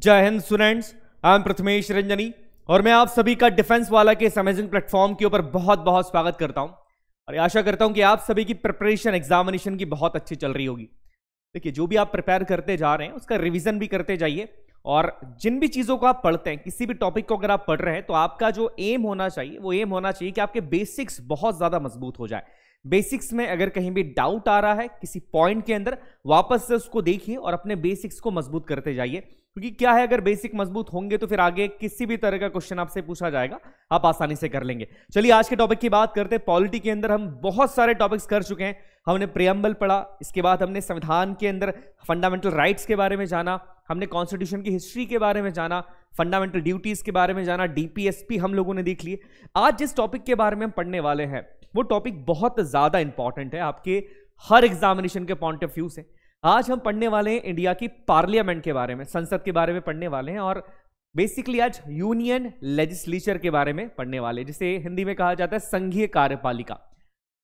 जय Hind students I am Prathamesh Ranjani और मैं आप सभी का डिफेंस वाला के इस अमेजिंग प्लेटफॉर्म के ऊपर बहुत बहुत स्वागत करता हूं और आशा करता हूं कि आप सभी की प्रिपरेशन एग्जामिनेशन की बहुत अच्छी चल रही होगी देखिए जो भी आप प्रिपेयर करते जा रहे हैं उसका रिविजन भी करते जाइए और जिन भी चीज़ों को आप पढ़ते हैं किसी भी टॉपिक को अगर आप पढ़ रहे हैं तो आपका जो एम होना चाहिए वो एम होना चाहिए कि आपके बेसिक्स बहुत ज़्यादा मजबूत हो जाए बेसिक्स में अगर कहीं भी डाउट आ रहा है किसी पॉइंट के अंदर वापस से उसको देखिए और अपने बेसिक्स को मजबूत करते जाइए क्योंकि क्या है अगर बेसिक मजबूत होंगे तो फिर आगे किसी भी तरह का क्वेश्चन आपसे पूछा जाएगा आप आसानी से कर लेंगे चलिए आज के टॉपिक की बात करते हैं पॉलिटी के अंदर हम बहुत सारे टॉपिक्स कर चुके हैं हमने प्रियम्बल पढ़ा इसके बाद हमने संविधान के अंदर फंडामेंटल राइट्स के बारे में जाना हमने कॉन्स्टिट्यूशन की हिस्ट्री के बारे में जाना फंडामेंटल ड्यूटीज के बारे में जाना डीपीएसपी हम लोगों ने देख लिए आज जिस टॉपिक के बारे में हम पढ़ने वाले हैं वो टॉपिक बहुत ज़्यादा इंपॉर्टेंट है आपके हर एग्जामिनेशन के पॉइंट ऑफ व्यू से आज हम पढ़ने वाले हैं इंडिया की पार्लियामेंट के बारे में संसद के बारे में पढ़ने वाले हैं और बेसिकली आज यूनियन लेजिस्लेचर के बारे में पढ़ने वाले जिसे हिंदी में कहा जाता है संघीय कार्यपालिका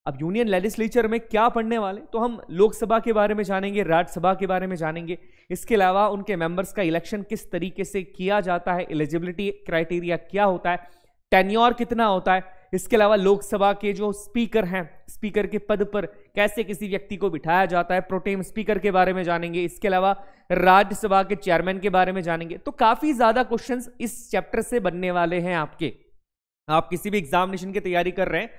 अब यूनियन लेजिस्लेचर में क्या पढ़ने वाले तो हम लोकसभा के बारे में जानेंगे राज्यसभा के बारे में जानेंगे इसके अलावा उनके मेंबर्स का इलेक्शन किस तरीके से किया जाता है एलिजिबिलिटी क्राइटेरिया क्या होता है टेन्योर कितना होता है इसके अलावा लोकसभा के जो स्पीकर हैं स्पीकर के पद पर कैसे किसी व्यक्ति को बिठाया जाता है प्रोटेम स्पीकर के बारे में जानेंगे इसके अलावा राज्यसभा के चेयरमैन के बारे में जानेंगे तो काफी ज्यादा क्वेश्चंस इस चैप्टर से बनने वाले हैं आपके आप किसी भी एग्जामिनेशन की तैयारी कर रहे हैं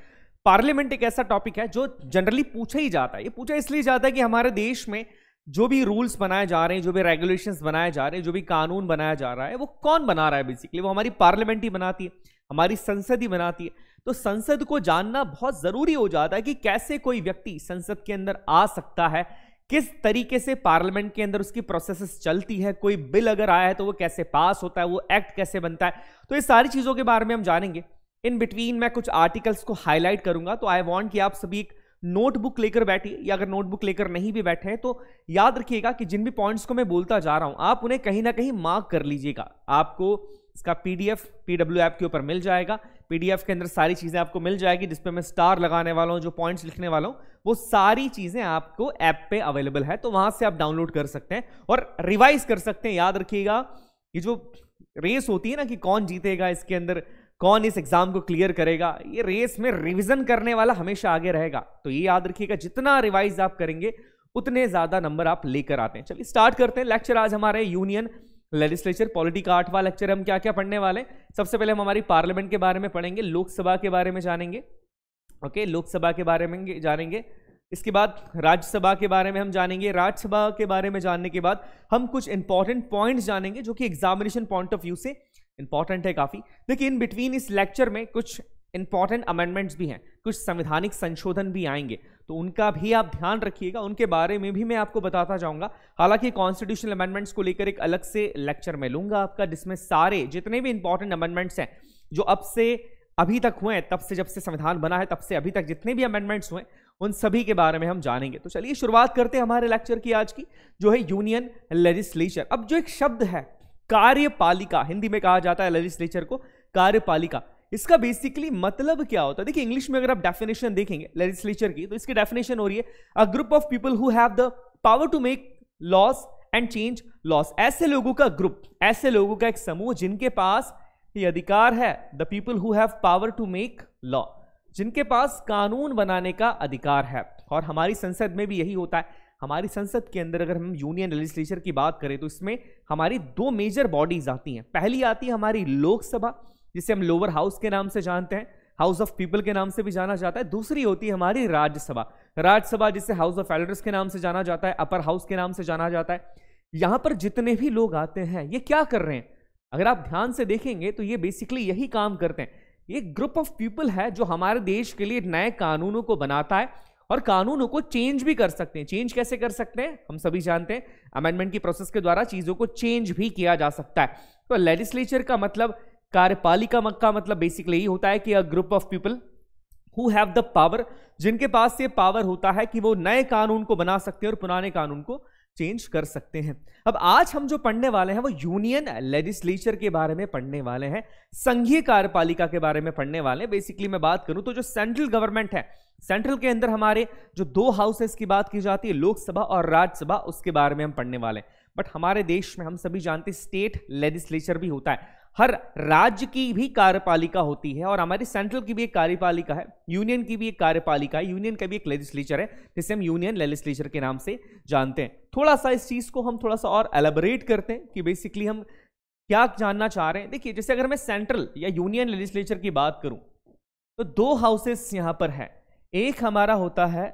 पार्लियामेंट एक ऐसा टॉपिक है जो जनरली पूछा ही जाता है ये पूछा इसलिए जाता है कि हमारे देश में जो भी रूल्स बनाए जा रहे हैं जो भी रेगुलेशन बनाए जा रहे हैं जो भी कानून बनाया जा रहा है वो कौन बना रहा है बेसिकली वो हमारी पार्लियामेंट ही बनाती है हमारी संसद ही बनाती है तो संसद को जानना बहुत जरूरी हो जाता है कि कैसे कोई व्यक्ति संसद के अंदर आ सकता है किस तरीके से पार्लियामेंट के अंदर उसकी प्रोसेस चलती है कोई बिल अगर आया है तो वो कैसे पास होता है वो एक्ट कैसे बनता है तो ये सारी चीज़ों के बारे में हम जानेंगे इन बिटवीन मैं कुछ आर्टिकल्स को हाईलाइट करूंगा तो आई वॉन्ट कि आप सभी एक नोटबुक लेकर बैठिए या अगर नोटबुक लेकर नहीं भी बैठे हैं तो याद रखिएगा कि जिन भी पॉइंट्स को मैं बोलता जा रहा हूं आप उन्हें कहीं ना कहीं मार्क कर लीजिएगा आपको इसका पीडीएफ पीडब्ल्यू ऐप के ऊपर मिल जाएगा पीडीएफ के अंदर सारी चीज़ें आपको मिल जाएगी जिसपे मैं स्टार लगाने वाला हूँ जो पॉइंट्स लिखने वाला हूँ वो सारी चीज़ें आपको ऐप पे अवेलेबल है तो वहाँ से आप डाउनलोड कर सकते हैं और रिवाइज कर सकते हैं याद रखिएगा ये जो रेस होती है ना कि कौन जीतेगा इसके अंदर कौन इस एग्जाम को क्लियर करेगा ये रेस में रिविजन करने वाला हमेशा आगे रहेगा तो ये याद रखिएगा जितना रिवाइज आप करेंगे उतने ज़्यादा नंबर आप लेकर आते हैं चलिए स्टार्ट करते हैं लेक्चर आज हमारे यूनियन लेजिस्लेचर पॉलिटी का आठवां लेक्चर हम क्या क्या पढ़ने वाले सबसे पहले हम हमारी पार्लियामेंट के बारे में पढ़ेंगे लोकसभा के बारे में जानेंगे ओके लोकसभा के बारे में जानेंगे इसके बाद राज्यसभा के बारे में हम जानेंगे राज्यसभा के बारे में जानने के बाद हम कुछ इंपॉर्टेंट पॉइंट्स जानेंगे जो कि एग्जामिनेशन पॉइंट ऑफ व्यू से इंपॉर्टेंट है काफ़ी देखिए इन बिटवीन इस लेक्चर में कुछ इंपॉर्टेंट अमेंडमेंट्स भी हैं कुछ संवैधानिक संशोधन भी आएंगे तो उनका भी आप ध्यान रखिएगा उनके बारे में भी मैं आपको बताता जाऊंगा हालांकि कॉन्स्टिट्यूशनल अमेंडमेंट्स को लेकर एक अलग से लेक्चर में लूंगा आपका जिसमें सारे जितने भी इंपॉर्टेंट अमेंडमेंट्स हैं जो अब से अभी तक हुए हैं तब से जब से संविधान बना है तब से अभी तक जितने भी अमेंडमेंट्स हुए उन सभी के बारे में हम जानेंगे तो चलिए शुरुआत करते हैं हमारे लेक्चर की आज की जो है यूनियन लेजिस्लेचर अब जो एक शब्द है कार्यपालिका हिंदी में कहा जाता है लेजिस्लेचर को कार्यपालिका इसका बेसिकली मतलब क्या होता है देखिए इंग्लिश में अगर आप डेफिनेशन देखेंगे लेजिस्लेचर की तो इसकी डेफिनेशन हो रही है a group of people who have the power to make laws and change laws ऐसे लोगों का ग्रुप ऐसे लोगों का एक समूह जिनके पास ये अधिकार है the people who have power to make law जिनके पास कानून बनाने का अधिकार है और हमारी संसद में भी यही होता है हमारी संसद के अंदर अगर हम यूनियन लेजिस्लेचर की बात करें तो इसमें हमारी दो मेजर बॉडीज आती हैं पहली आती है हमारी लोकसभा जिसे हम लोअर हाउस के नाम से जानते हैं हाउस ऑफ पीपल के नाम से भी जाना जाता है दूसरी होती है हमारी राज्यसभा राज्यसभा जिसे हाउस ऑफ एल्डर्स के नाम से जाना जाता है अपर हाउस के नाम से जाना जाता है यहां पर जितने भी लोग आते हैं ये क्या कर रहे हैं अगर आप ध्यान से देखेंगे तो ये बेसिकली यही काम करते हैं ये ग्रुप ऑफ पीपल है जो हमारे देश के लिए नए कानूनों को बनाता है और कानूनों को चेंज भी कर सकते हैं चेंज कैसे कर सकते हैं हम सभी जानते हैं अमेंडमेंट की प्रोसेस के द्वारा चीज़ों को चेंज भी किया जा सकता है तो लेजिस्लेचर का मतलब कार्यपालिका मक्का मतलब बेसिकली यही होता है कि a group of people who have the power जिनके पास ये पावर होता है कि वो नए कानून को बना सकते हैं और पुराने कानून को चेंज कर सकते हैं अब आज हम जो पढ़ने वाले हैं वो यूनियन लेजिस्लेचर के बारे में पढ़ने वाले हैं संघीय कार्यपालिका के बारे में पढ़ने वाले हैं बेसिकली मैं बात करूं तो जो सेंट्रल गवर्नमेंट है सेंट्रल के अंदर हमारे जो दो हाउसेस की बात की जाती है लोकसभा और राज्यसभा उसके बारे में हम पढ़ने वाले हैं बट हमारे देश में हम सभी जानते स्टेट लेजिस्लेचर भी होता है हर राज्य की भी कार्यपालिका होती है और हमारी सेंट्रल की भी एक कार्यपालिका है यूनियन की भी एक कार्यपालिका है यूनियन का भी एक लेजिस्लेचर है जिसे हम यूनियन लेजिस्लेचर के नाम से जानते हैं थोड़ा सा इस चीज़ को हम थोड़ा सा और एलेबरेट करते हैं कि बेसिकली हम क्या जानना चाह रहे हैं देखिए जैसे अगर मैं सेंट्रल या यूनियन लेजिस्लेचर की बात करूं तो दो हाउसेस यहां पर हैं एक हमारा होता है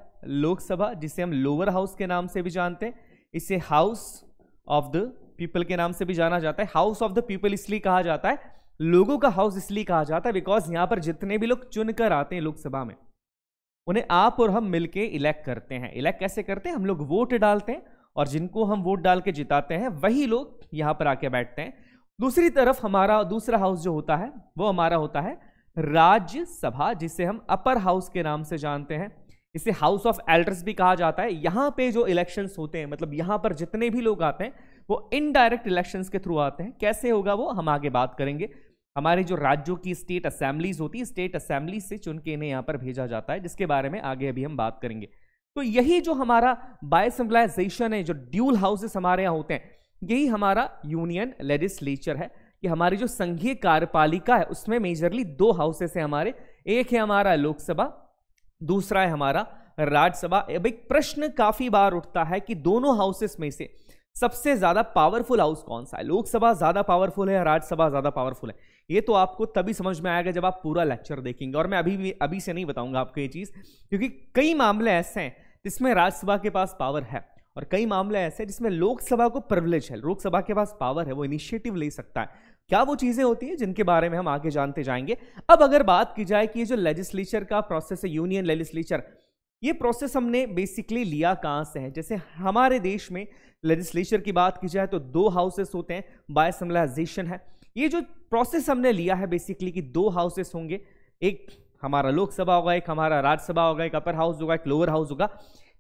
लोकसभा जिसे हम लोअर हाउस के नाम से भी जानते हैं इसे हाउस ऑफ द पीपल के नाम से भी जाना जाता है हाउस ऑफ द पीपल इसलिए कहा जाता है लोगों का हाउस इसलिए कहा जाता है बिकॉज यहां पर जितने भी लोग चुनकर आते हैं लोकसभा में उन्हें आप और हम मिलके इलेक्ट करते हैं इलेक्ट कैसे करते हैं हम लोग वोट डालते हैं और जिनको हम वोट डाल के जिताते हैं वही लोग यहां पर आके बैठते हैं दूसरी तरफ हमारा दूसरा हाउस जो होता है वो हमारा होता है राज्यसभा जिसे हम अपर हाउस के नाम से जानते हैं इसे हाउस ऑफ एल्डर्स भी कहा जाता है यहां पे जो इलेक्शंस होते हैं मतलब यहां पर जितने भी लोग आते हैं वो इनडायरेक्ट इलेक्शंस के थ्रू आते हैं कैसे होगा वो हम आगे बात करेंगे हमारे जो राज्यों की स्टेट असेंबलीज होती है स्टेट असेंबली से चुन के इन्हें यहाँ पर भेजा जाता है जिसके बारे में आगे अभी हम बात करेंगे तो यही जो हमारा बायसिम्बलाइजेशन है जो ड्यूल हाउसेस हमारे यहाँ होते हैं यही हमारा यूनियन लेजिस्लेचर है कि हमारी जो संघीय कार्यपालिका है उसमें मेजरली दो हाउसेस हैं हमारे एक है हमारा लोकसभा दूसरा है हमारा राज्यसभा अब एक प्रश्न काफी बार उठता है कि दोनों हाउसेस में से सबसे ज्यादा पावरफुल हाउस कौन सा है लोकसभा ज्यादा पावरफुल है या राज्यसभा ज्यादा पावरफुल है ये तो आपको तभी समझ में आएगा जब आप पूरा लेक्चर देखेंगे और मैं अभी भी अभी से नहीं बताऊंगा आपको ये चीज़ क्योंकि कई मामले ऐसे हैं जिसमें राज्यसभा के पास पावर है और कई मामले ऐसे हैं जिसमें लोकसभा को प्रिवलेज है लोकसभा के पास पावर है वो इनिशिएटिव ले सकता है क्या वो चीज़ें होती हैं जिनके बारे में हम आगे जानते जाएंगे अब अगर बात की जाए कि ये जो लेजिस्लेचर का प्रोसेस है यूनियन लेजिस्लेचर ये प्रोसेस हमने बेसिकली लिया कहाँ से है जैसे हमारे देश में लेजिस्लेचर की बात की जाए तो दो हाउसेस होते हैं बायसमलाइजेशन है ये जो प्रोसेस हमने लिया है बेसिकली कि दो हाउसेस होंगे एक हमारा लोकसभा होगा एक हमारा राज्यसभा होगा एक अपर हाउस होगा एक लोअर हाउस होगा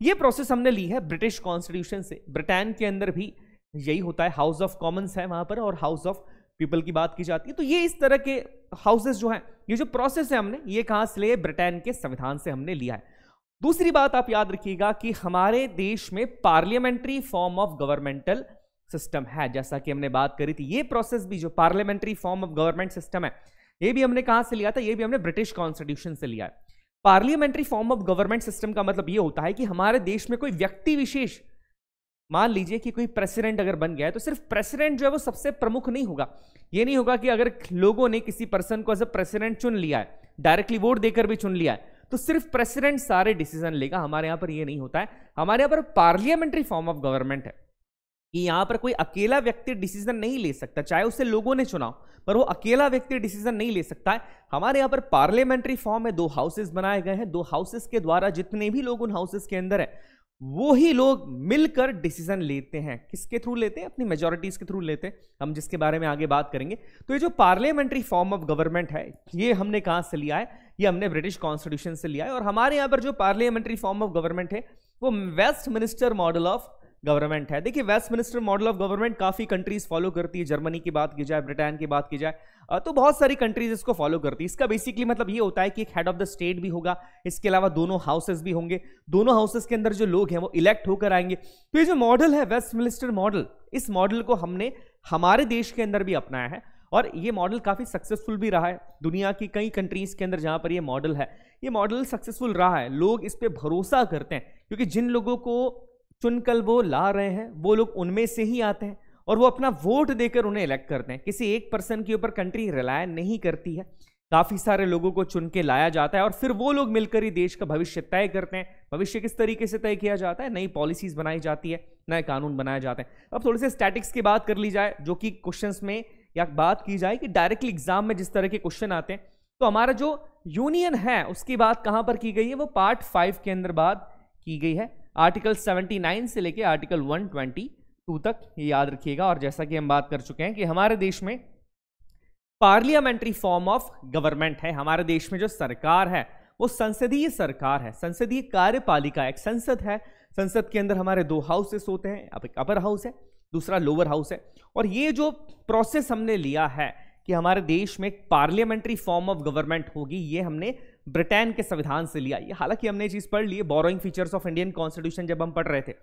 ये प्रोसेस हमने ली है ब्रिटिश कॉन्स्टिट्यूशन से ब्रिटेन के अंदर भी यही होता है हाउस ऑफ कॉमन्स है वहाँ पर और हाउस ऑफ पीपल की बात की जाती है तो ये इस तरह के हाउसेस जो हैं ये जो प्रोसेस है हमने ये कहाँ से लिए ब्रिटेन के संविधान से हमने लिया है दूसरी बात आप याद रखिएगा कि हमारे देश में parliamentary form of governmental system है जैसा कि हमने बात करी थी ये प्रोसेस भी जो parliamentary form of government system है ये भी हमने कहां से लिया था ये भी हमने ब्रिटिश कॉन्स्टिट्यूशन से लिया है parliamentary form of government system का मतलब ये होता है कि हमारे देश में कोई व्यक्ति विशेष मान लीजिए कि कोई प्रेसिडेंट अगर बन गया है तो सिर्फ प्रेसिडेंट जो है वो सबसे प्रमुख नहीं होगा ये नहीं होगा कि अगर लोगों ने किसी पर्सन को एज अ प्रेसिडेंट चुन लिया है डायरेक्टली वोट देकर भी चुन लिया है तो सिर्फ प्रेसिडेंट सारे डिसीजन लेगा हमारे यहां पर यह नहीं होता है हमारे यहां पर पार्लियामेंट्री फॉर्म ऑफ गवर्नमेंट है कि यहां पर कोई अकेला व्यक्ति डिसीजन नहीं ले सकता चाहे उसे लोगों ने चुनाव पर वो अकेला व्यक्ति डिसीजन नहीं ले सकता है हमारे यहां पर पार्लियामेंट्री फॉर्म में दो हाउसेस बनाए गए हैं दो हाउसेस के द्वारा जितने भी लोग उन हाउसेस के अंदर है वो ही लोग मिलकर डिसीजन लेते हैं किसके थ्रू लेते हैं अपनी मेजोरिटीज के थ्रू लेते हैं हम जिसके बारे में आगे बात करेंगे तो ये जो पार्लियामेंट्री फॉर्म ऑफ गवर्नमेंट है ये हमने कहाँ से लिया है ये हमने ब्रिटिश कॉन्स्टिट्यूशन से लिया है और हमारे यहाँ पर जो पार्लियामेंट्री फॉर्म ऑफ गवर्नमेंट है वो Westminster model of government है देखिए Westminster model of government काफ़ी कंट्रीज फॉलो करती है जर्मनी की बात की जाए ब्रिटेन की बात की जाए तो बहुत सारी कंट्रीज इसको फॉलो करती है इसका बेसिकली मतलब ये होता है कि एक हेड ऑफ द स्टेट भी होगा इसके अलावा दोनों हाउसेज भी होंगे दोनों हाउसेज के अंदर जो लोग हैं वो इलेक्ट होकर आएंगे तो ये जो मॉडल है वेस्ट मिनिस्टर मॉडल इस मॉडल को हमने हमारे देश के अंदर भी अपनाया है और ये मॉडल काफ़ी सक्सेसफुल भी रहा है दुनिया की कई कंट्रीज के अंदर जहाँ पर ये मॉडल है ये मॉडल सक्सेसफुल रहा है लोग इस पर भरोसा करते हैं क्योंकि जिन लोगों को चुनकर वो ला रहे हैं वो लोग उनमें से ही आते हैं और वो अपना वोट देकर उन्हें इलेक्ट करते हैं किसी एक पर्सन के ऊपर कंट्री रिलाय नहीं करती है काफ़ी सारे लोगों को चुन के लाया जाता है और फिर वो लोग मिलकर ही देश का भविष्य तय करते हैं भविष्य किस तरीके से तय किया जाता है नई पॉलिसीज़ बनाई जाती है नए कानून बनाए जाते हैं अब थोड़े से स्टैटिक्स की बात कर ली जाए जो कि क्वेश्चन में या बात की जाए कि डायरेक्टली एग्जाम में जिस तरह के क्वेश्चन आते हैं तो हमारा जो यूनियन है उसकी बात कहाँ पर की गई है वो पार्ट फाइव के अंदर बात की गई है आर्टिकल 79 से लेके आर्टिकल 122 तक ये याद रखिएगा और जैसा कि हम बात कर चुके हैं कि हमारे देश में पार्लियामेंट्री फॉर्म ऑफ गवर्नमेंट है हमारे देश में जो सरकार है वो संसदीय सरकार है संसदीय कार्यपालिका एक संसद है संसद के अंदर हमारे दो हाउसेस होते हैं अब एक अपर हाउस है दूसरा लोअर हाउस है और ये जो प्रोसेस हमने लिया है कि हमारे देश में पार्लियामेंट्री फॉर्म ऑफ गवर्नमेंट होगी ये हमने ब्रिटेन के संविधान से लिया ये हालांकि हमने चीज़ पढ़ ली borrowing features of Indian constitution जब हम पढ़ रहे थे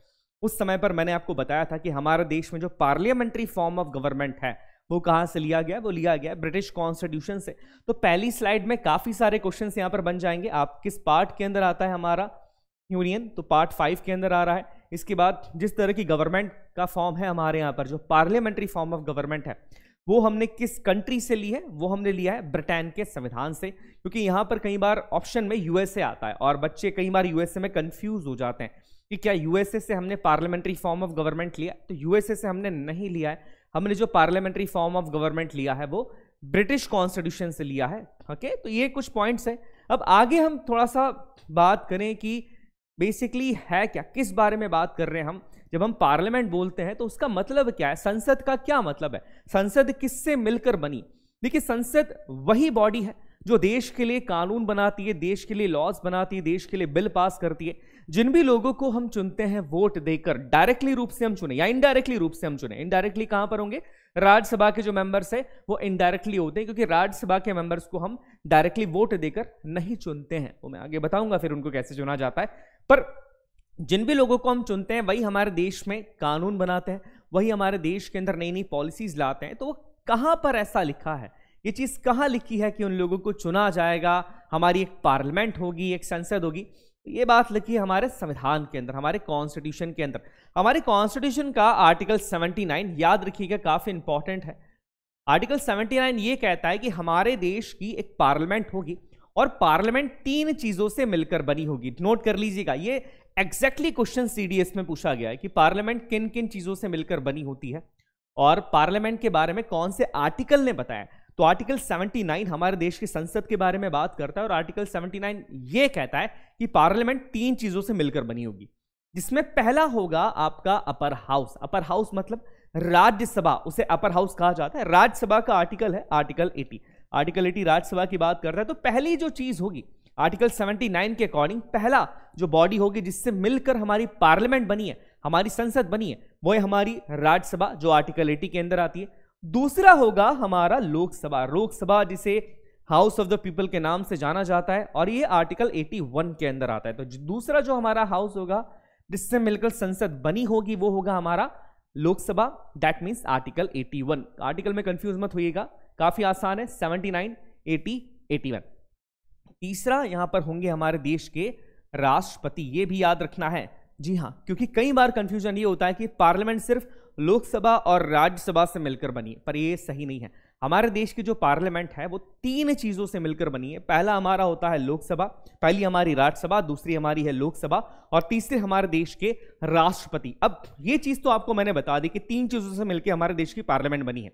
उस समय पर मैंने आपको बताया था कि हमारे देश में जो पार्लियामेंट्री फॉर्म ऑफ गवर्नमेंट है वो कहाँ से लिया गया वो लिया गया ब्रिटिश कॉन्स्टिट्यूशन से तो पहली स्लाइड में काफ़ी सारे क्वेश्चन यहाँ पर बन जाएंगे आप किस पार्ट के अंदर आता है हमारा यूनियन तो पार्ट फाइव के अंदर आ रहा है इसके बाद जिस तरह की गवर्नमेंट का फॉर्म है हमारे यहाँ पर जो पार्लियामेंट्री फॉर्म ऑफ गवर्नमेंट है वो हमने किस कंट्री से ली है वो हमने लिया है ब्रिटेन के संविधान से क्योंकि यहाँ पर कई बार ऑप्शन में यूएसए आता है और बच्चे कई बार यूएसए में कंफ्यूज हो जाते हैं कि क्या यूएसए से हमने पार्लियामेंट्री फॉर्म ऑफ गवर्नमेंट लिया तो यूएसए से हमने नहीं लिया है हमने जो पार्लियामेंट्री फॉर्म ऑफ गवर्नमेंट लिया है वो ब्रिटिश कॉन्स्टिट्यूशन से लिया है ओके तो ये कुछ पॉइंट्स हैं अब आगे हम थोड़ा सा बात करें कि बेसिकली है क्या किस बारे में बात कर रहे हैं हम जब हम पार्लियामेंट बोलते हैं तो उसका मतलब क्या है संसद का क्या मतलब है संसद किससे मिलकर बनी देखिए संसद वही बॉडी है जो देश के लिए कानून बनाती है देश के लिए लॉज बनाती है देश के लिए बिल पास करती है जिन भी लोगों को हम चुनते हैं वोट देकर डायरेक्टली रूप से हम चुने या इनडायरेक्टली रूप से हम चुने इनडायरेक्टली कहां पर होंगे राज्यसभा के जो मेंबर्स है वो इनडायरेक्टली होते हैं क्योंकि राज्यसभा के मेंबर्स को हम डायरेक्टली वोट देकर नहीं चुनते हैं वो तो मैं आगे बताऊंगा फिर उनको कैसे चुना जाता है पर जिन भी लोगों को हम चुनते हैं वही हमारे देश में कानून बनाते हैं वही हमारे देश के अंदर नई नई पॉलिसीज लाते हैं तो वो कहाँ पर ऐसा लिखा है ये चीज़ कहाँ लिखी है कि उन लोगों को चुना जाएगा हमारी एक पार्लियामेंट होगी एक संसद होगी ये बात लिखी है हमारे संविधान के अंदर हमारे कॉन्स्टिट्यूशन के अंदर हमारे कॉन्स्टिट्यूशन का आर्टिकल 79 याद रखिएगा काफ़ी इंपॉर्टेंट है आर्टिकल 79 ये कहता है कि हमारे देश की एक पार्लियामेंट होगी और पार्लियामेंट तीन चीज़ों से मिलकर बनी होगी नोट कर लीजिएगा ये एग्जैक्टली क्वेश्चन सीडीएस में पूछा गया है कि पार्लियामेंट किन किन चीजों से मिलकर बनी होती है और पार्लियामेंट के बारे में कौन से आर्टिकल ने बताया तो आर्टिकल 79 हमारे देश की संसद के बारे में बात करता है और आर्टिकल 79 ये कहता है कि पार्लियामेंट तीन चीजों से मिलकर बनी होगी जिसमें पहला होगा आपका अपर हाउस अपर हाउस मतलब राज्यसभा उसे अपर हाउस कहा जाता है राज्यसभा का आर्टिकल है आर्टिकल 80 आर्टिकल 80 राज्यसभा की बात करता है तो पहली जो चीज होगी आर्टिकल 79 के अकॉर्डिंग पहला जो बॉडी होगी जिससे मिलकर हमारी पार्लियामेंट बनी है हमारी संसद बनी है वो है हमारी राज्यसभा जो आर्टिकल 80 के अंदर आती है दूसरा होगा हमारा लोकसभा लोकसभा जिसे हाउस ऑफ द पीपल के नाम से जाना जाता है और ये आर्टिकल 81 के अंदर आता है तो दूसरा जो हमारा हाउस होगा जिससे मिलकर संसद बनी होगी वो होगा हमारा Lok Sabha that means article 81 article में कंफ्यूज मत होइएगा काफी आसान है 79 80 81 तीसरा यहां पर होंगे हमारे देश के राष्ट्रपति ये भी याद रखना है जी हाँ क्योंकि कई बार कंफ्यूजन ये होता है कि पार्लियामेंट सिर्फ लोकसभा और राज्यसभा से मिलकर बनी है पर ये सही नहीं है हमारे देश की जो पार्लियामेंट है वो तीन चीज़ों से मिलकर बनी है पहला हमारा होता है लोकसभा पहली हमारी राज्यसभा दूसरी हमारी है लोकसभा और तीसरे हमारे देश के राष्ट्रपति अब ये चीज़ तो आपको मैंने बता दी कि तीन चीज़ों से मिलकर हमारे देश की पार्लियामेंट बनी है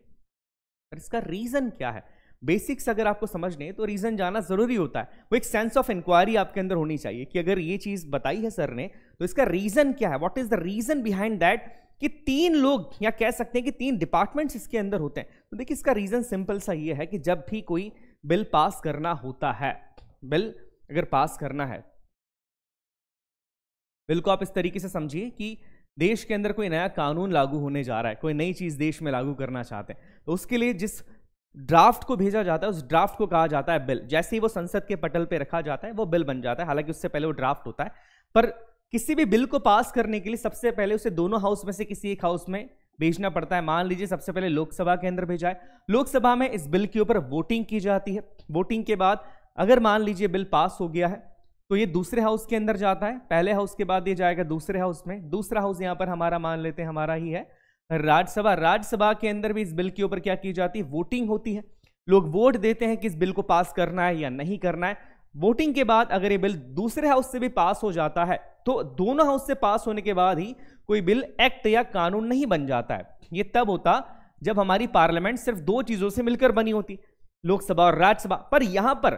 पर इसका रीज़न क्या है बेसिक्स अगर आपको समझ लें तो रीज़न जाना ज़रूरी होता है वो एक सेंस ऑफ इंक्वायरी आपके अंदर होनी चाहिए कि अगर ये चीज़ बताई है सर ने तो इसका रीज़न क्या है what is the reason behind that कि तीन लोग या कह सकते हैं कि तीन डिपार्टमेंट्स इसके अंदर होते हैं तो देखिए इसका रीज़न सिंपल सा ये है कि जब भी कोई बिल पास करना होता है बिल अगर पास करना है बिल को आप इस तरीके से समझिए कि देश के अंदर कोई नया कानून लागू होने जा रहा है कोई नई चीज़ देश में लागू करना चाहते हैं तो उसके लिए जिस ड्राफ्ट को भेजा जाता है उस ड्राफ्ट को कहा जाता है बिल जैसे ही वो संसद के पटल पे रखा जाता है वो बिल बन जाता है हालांकि उससे पहले वो ड्राफ्ट होता है पर किसी भी बिल को पास करने के लिए सबसे पहले उसे दोनों हाउस में से किसी एक हाउस में भेजना पड़ता है मान लीजिए सबसे पहले लोकसभा के अंदर भेजा है लोकसभा में इस बिल के ऊपर वोटिंग की जाती है वोटिंग के बाद अगर मान लीजिए बिल पास हो गया है तो ये दूसरे हाउस के अंदर जाता है पहले हाउस के बाद ये जाएगा दूसरे हाउस में दूसरा हाउस यहाँ पर हमारा मान लेते हैं हमारा ही है राज्यसभा राज्यसभा के अंदर भी इस बिल के ऊपर क्या की जाती है वोटिंग होती है लोग वोट देते हैं कि इस बिल को पास करना है या नहीं करना है वोटिंग के बाद अगर ये बिल दूसरे हाउस से भी पास हो जाता है तो दोनों हाउस से पास होने के बाद ही कोई बिल एक्ट या कानून नहीं बन जाता है ये तब होता जब हमारी पार्लियामेंट सिर्फ दो चीजों से मिलकर बनी होती लोकसभा और राज्यसभा पर यहां पर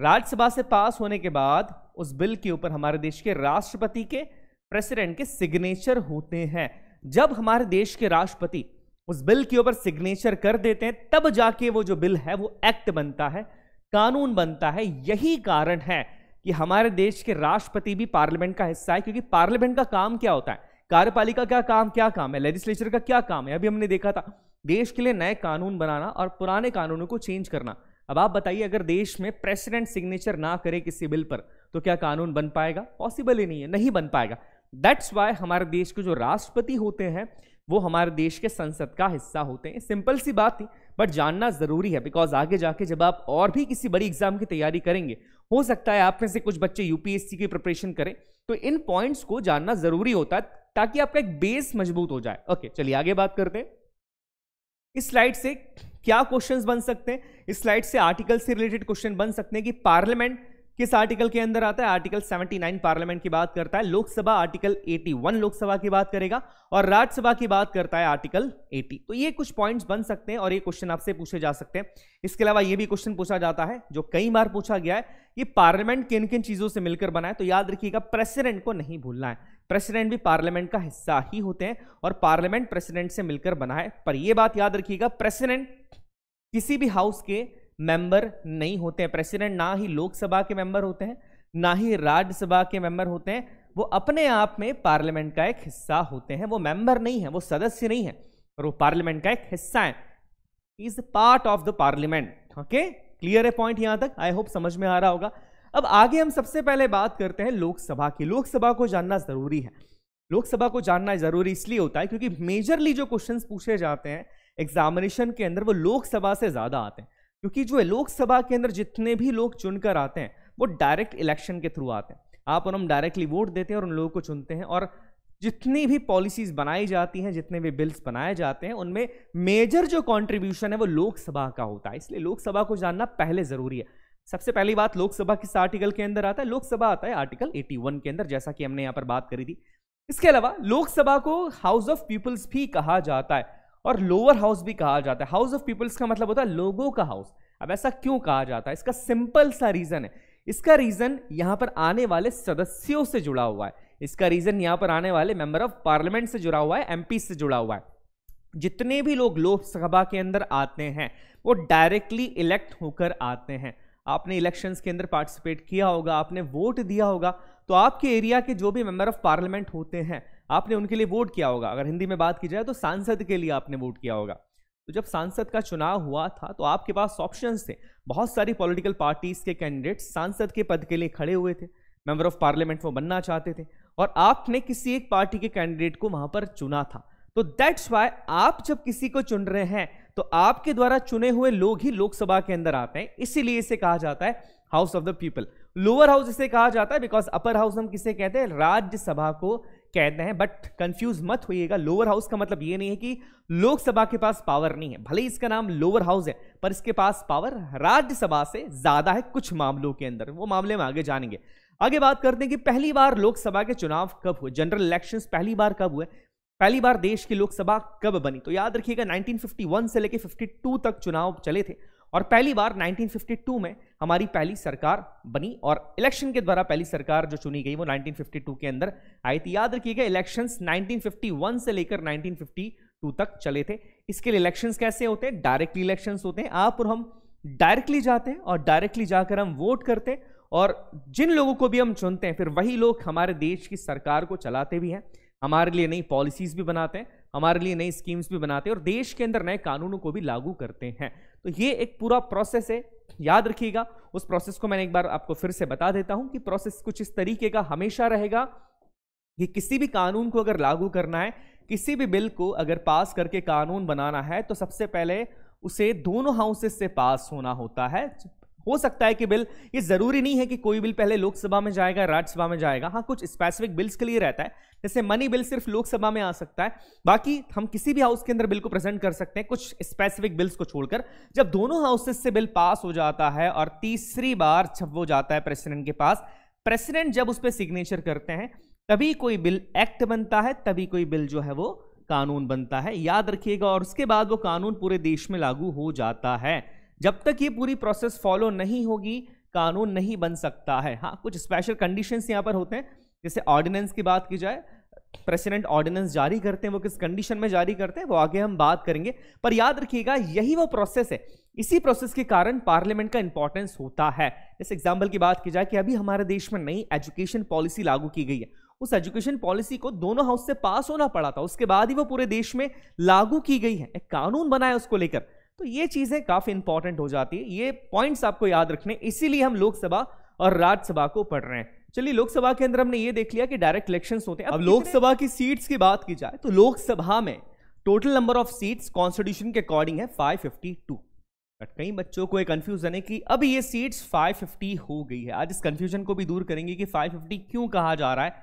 राज्यसभा से पास होने के बाद उस बिल के ऊपर हमारे देश के राष्ट्रपति के प्रेसिडेंट के सिग्नेचर होते हैं जब हमारे देश के राष्ट्रपति उस बिल के ऊपर सिग्नेचर कर देते हैं तब जाके वो जो बिल है वो एक्ट बनता है कानून बनता है यही कारण है कि हमारे देश के राष्ट्रपति भी पार्लियामेंट का हिस्सा है क्योंकि पार्लियामेंट का काम क्या होता है कार्यपालिका का काम क्या काम है लेजिस्लेचर का क्या काम है अभी हमने देखा था देश के लिए नए कानून बनाना और पुराने कानूनों को चेंज करना अब आप बताइए अगर देश में प्रेसिडेंट सिग्नेचर ना करे किसी बिल पर तो क्या कानून बन पाएगा पॉसिबल ही नहीं है नहीं बन पाएगा दैट्स वाई हमारे देश के जो राष्ट्रपति होते हैं वो हमारे देश के संसद का हिस्सा होते हैं सिंपल सी बात थी बट जानना जरूरी है बिकॉज आगे जाके जब आप और भी किसी बड़ी एग्जाम की तैयारी करेंगे हो सकता है आप में से कुछ बच्चे यूपीएससी की प्रिपरेशन करें तो इन पॉइंट्स को जानना जरूरी होता है ताकि आपका एक बेस मजबूत हो जाए ओके चलिए आगे बात करते हैं इस स्लाइड से क्या क्वेश्चंस बन सकते हैं इस स्लाइड से आर्टिकल से रिलेटेड क्वेश्चन बन सकते हैं कि पार्लियामेंट किस आर्टिकल के अंदर आता है आर्टिकल 79 पार्लियामेंट की बात करता है लोकसभा आर्टिकल 81 लोकसभा की बात करेगा और राज्यसभा की बात करता है आर्टिकल 80 तो ये कुछ पॉइंट्स बन सकते हैं और ये क्वेश्चन आपसे पूछे जा सकते हैं इसके अलावा ये भी क्वेश्चन पूछा जाता है जो कई बार पूछा गया है ये पार्लियामेंट किन किन चीजों से मिलकर बनाए तो याद रखिएगा प्रेसिडेंट को नहीं भूलना है प्रेसिडेंट भी पार्लियामेंट का हिस्सा ही होते हैं और पार्लियामेंट प्रेसिडेंट से मिलकर बना है पर यह बात याद रखिएगा प्रेसिडेंट किसी भी हाउस के मेंबर नहीं होते हैं प्रेसिडेंट ना ही लोकसभा के मेंबर होते हैं ना ही राज्यसभा के मेंबर होते हैं वो अपने आप में पार्लियामेंट का एक हिस्सा होते हैं वो मेंबर नहीं है वो सदस्य नहीं है और वो पार्लियामेंट का एक हिस्सा है is part of the parliament okay clear है पॉइंट यहां तक आई होप समझ में आ रहा होगा अब आगे हम सबसे पहले बात करते हैं लोकसभा की लोकसभा को जानना जरूरी है लोकसभा को जानना जरूरी इसलिए होता है क्योंकि मेजरली जो क्वेश्चन पूछे जाते हैं एग्जामिनेशन के अंदर वो लोकसभा से ज्यादा आते हैं क्योंकि जो लोकसभा के अंदर जितने भी लोग चुनकर आते हैं वो डायरेक्ट इलेक्शन के थ्रू आते हैं आप और हम डायरेक्टली वोट देते हैं और उन लोगों को चुनते हैं और जितनी भी पॉलिसीज बनाई जाती हैं जितने भी बिल्स बनाए जाते हैं उनमें मेजर जो कॉन्ट्रीब्यूशन है वो लोकसभा का होता है इसलिए लोकसभा को जानना पहले ज़रूरी है सबसे पहली बात लोकसभा किस आर्टिकल के अंदर आता है लोकसभा आता है आर्टिकल 81 के अंदर जैसा कि हमने यहाँ पर बात करी थी इसके अलावा लोकसभा को हाउस ऑफ पीपल्स भी कहा जाता है और लोअर हाउस भी कहा जाता है हाउस ऑफ पीपल्स का मतलब होता है लोगों का हाउस अब ऐसा क्यों कहा जाता है इसका सिंपल सा रीज़न है इसका रीज़न यहाँ पर आने वाले सदस्यों से जुड़ा हुआ है इसका रीज़न यहाँ पर आने वाले मेंबर ऑफ पार्लियामेंट से जुड़ा हुआ है एमपी से जुड़ा हुआ है जितने भी लोग लोकसभा के अंदर आते हैं वो डायरेक्टली इलेक्ट होकर आते हैं आपने इलेक्शंस के अंदर पार्टिसिपेट किया होगा आपने वोट दिया होगा तो आपके एरिया के जो भी मेंबर ऑफ पार्लियामेंट होते हैं आपने उनके लिए वोट किया होगा अगर हिंदी में बात की जाए तो सांसद के लिए आपने वोट किया होगा तो जब सांसद का चुनाव हुआ था तो आपके पास ऑप्शन थे बहुत सारी पॉलिटिकल पार्टीज के कैंडिडेट सांसद के पद के लिए खड़े हुए थे मेंबर ऑफ पार्लियामेंट वो बनना चाहते थे और आपने किसी एक पार्टी के कैंडिडेट को वहां पर चुना था तो दैट्स वाई आप जब किसी को चुन रहे हैं तो आपके द्वारा चुने हुए लोग ही लोकसभा के अंदर आते हैं इसीलिए इसे कहा जाता है house of the people lower house इसे कहा जाता है बिकॉज अपर हाउस हम किसे कहते हैं राज्यसभा को कहते हैं बट कंफ्यूज मत होइएगा लोअर हाउस का मतलब ये नहीं है कि लोकसभा के पास पावर नहीं है भले इसका नाम लोअर हाउस है पर इसके पास पावर राज्यसभा से ज्यादा है कुछ मामलों के अंदर वो मामले में आगे जानेंगे आगे बात करते हैं कि पहली बार लोकसभा के चुनाव कब हुए जनरल इलेक्शन पहली बार कब हुए पहली बार देश की लोकसभा कब बनी तो याद रखिएगा 1951 से लेकर 52 तक चुनाव चले थे और पहली बार 1952 में हमारी पहली सरकार बनी और इलेक्शन के द्वारा पहली सरकार जो चुनी गई वो 1952 के अंदर आई थी याद रखिएगा इलेक्शंस 1951 से लेकर 1952 तक चले थे इसके लिए इलेक्शंस कैसे होते हैं डायरेक्टली इलेक्शंस होते हैं आप और हम डायरेक्टली जाते हैं और डायरेक्टली जाकर हम वोट करते हैं और जिन लोगों को भी हम चुनते हैं फिर वही लोग हमारे देश की सरकार को चलाते भी हैं हमारे लिए नई पॉलिसीज भी बनाते हैं हमारे लिए नई स्कीम्स भी बनाते हैं और देश के अंदर नए कानूनों को भी लागू करते हैं तो ये एक पूरा प्रोसेस है याद रखिएगा उस प्रोसेस को मैंने एक बार आपको फिर से बता देता हूं कि प्रोसेस कुछ इस तरीके का हमेशा रहेगा कि किसी भी कानून को अगर लागू करना है किसी भी बिल को अगर पास करके कानून बनाना है तो सबसे पहले उसे दोनों हाउसेस से पास होना होता है हो सकता है कि बिल ये जरूरी नहीं है कि कोई बिल पहले लोकसभा में जाएगा राज्यसभा में जाएगा हाँ कुछ स्पेसिफिक बिल्स के लिए रहता है जैसे मनी बिल सिर्फ लोकसभा में आ सकता है बाकी हम किसी भी हाउस के अंदर बिल को प्रेजेंट कर सकते हैं कुछ स्पेसिफिक बिल्स को छोड़कर जब दोनों हाउसेस से बिल पास हो जाता है और तीसरी बार जब वो जाता है प्रेसिडेंट के पास प्रेसिडेंट जब उस पर सिग्नेचर करते हैं तभी कोई बिल एक्ट बनता है तभी कोई बिल जो है वो कानून बनता है याद रखिएगा और उसके बाद वो कानून पूरे देश में लागू हो जाता है जब तक ये पूरी प्रोसेस फॉलो नहीं होगी कानून नहीं बन सकता है हाँ कुछ स्पेशल कंडीशंस यहाँ पर होते हैं जैसे ऑर्डिनेंस की बात की जाए प्रेसिडेंट ऑर्डिनेंस जारी करते हैं वो किस कंडीशन में जारी करते हैं वो आगे हम बात करेंगे पर याद रखिएगा यही वो प्रोसेस है इसी प्रोसेस के कारण पार्लियामेंट का इंपॉर्टेंस होता है इस एग्जाम्पल की बात की जाए कि अभी हमारे देश में नई एजुकेशन पॉलिसी लागू की गई है उस एजुकेशन पॉलिसी को दोनों हाउस से पास होना पड़ा था उसके बाद ही वो पूरे देश में लागू की गई है एक कानून बनाया उसको लेकर तो ये चीज़ें काफ़ी इंपॉर्टेंट हो जाती है ये पॉइंट्स आपको याद रखने इसीलिए हम लोकसभा और राज्यसभा को पढ़ रहे हैं चलिए लोकसभा के अंदर हमने ये देख लिया कि डायरेक्ट इलेक्शन होते हैं अब लोकसभा की सीट्स की बात की जाए तो लोकसभा में total number of seats constitution के अकॉर्डिंग है 552 बट कई बच्चों को एक है कि अब ये सीट्स 550 हो गई है आज इस कंफ्यूजन को भी दूर करेंगे कि 550 क्यों कहा जा रहा है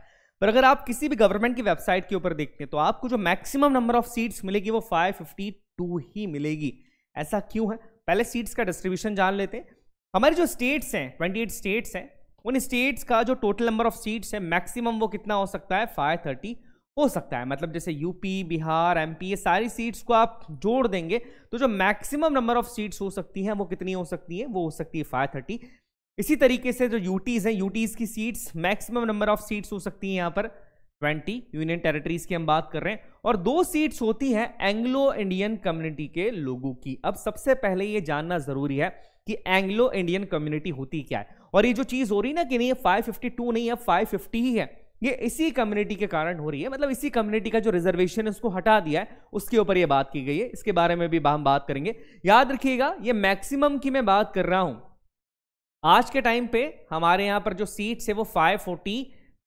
पर अगर आप किसी भी गवर्नमेंट की वेबसाइट के ऊपर देखते हैं तो आपको जो मैक्सिमम नंबर ऑफ सीट्स मिलेगी वो 552 ही मिलेगी ऐसा क्यों है पहले सीट्स का डिस्ट्रीब्यूशन जान लेते हैं हमारे जो स्टेट्स हैं एट स्टेट्स हैं उन स्टेट्स का जो टोटल नंबर ऑफ सीट्स है मैक्सिमम वो कितना हो सकता है फाइव थर्टी हो सकता है मतलब जैसे यूपी बिहार एमपी ये सारी सीट्स को आप जोड़ देंगे तो जो मैक्सिमम नंबर ऑफ सीट्स हो सकती हैं वो कितनी हो सकती है वो हो सकती है फाइव थर्टी इसी तरीके से जो यूटीज़ हैं यूटीज़ की seats maximum number of seats हो सकती हैं यहाँ पर ट्वेंटी यूनियन टेरिटरीज की हम बात कर रहे हैं और दो सीट्स होती हैं एंग्लो इंडियन कम्युनिटी के लोगों की अब सबसे पहले ये जानना जरूरी है कि एंग्लो इंडियन कम्युनिटी होती क्या है और ये जो चीज हो रही ना कि नहीं फाइव फिफ्टी टू नहीं है फाइव फिफ्टी ही है ये इसी कम्युनिटी के कारण हो रही है मतलब इसी कम्युनिटी का जो रिजर्वेशन है उसको हटा दिया है उसके ऊपर ये बात की गई है इसके बारे में भी हम बात करेंगे याद रखिएगा ये मैक्सिमम की मैं बात कर रहा हूं आज के टाइम पे हमारे यहां पर जो सीट्स है वो 540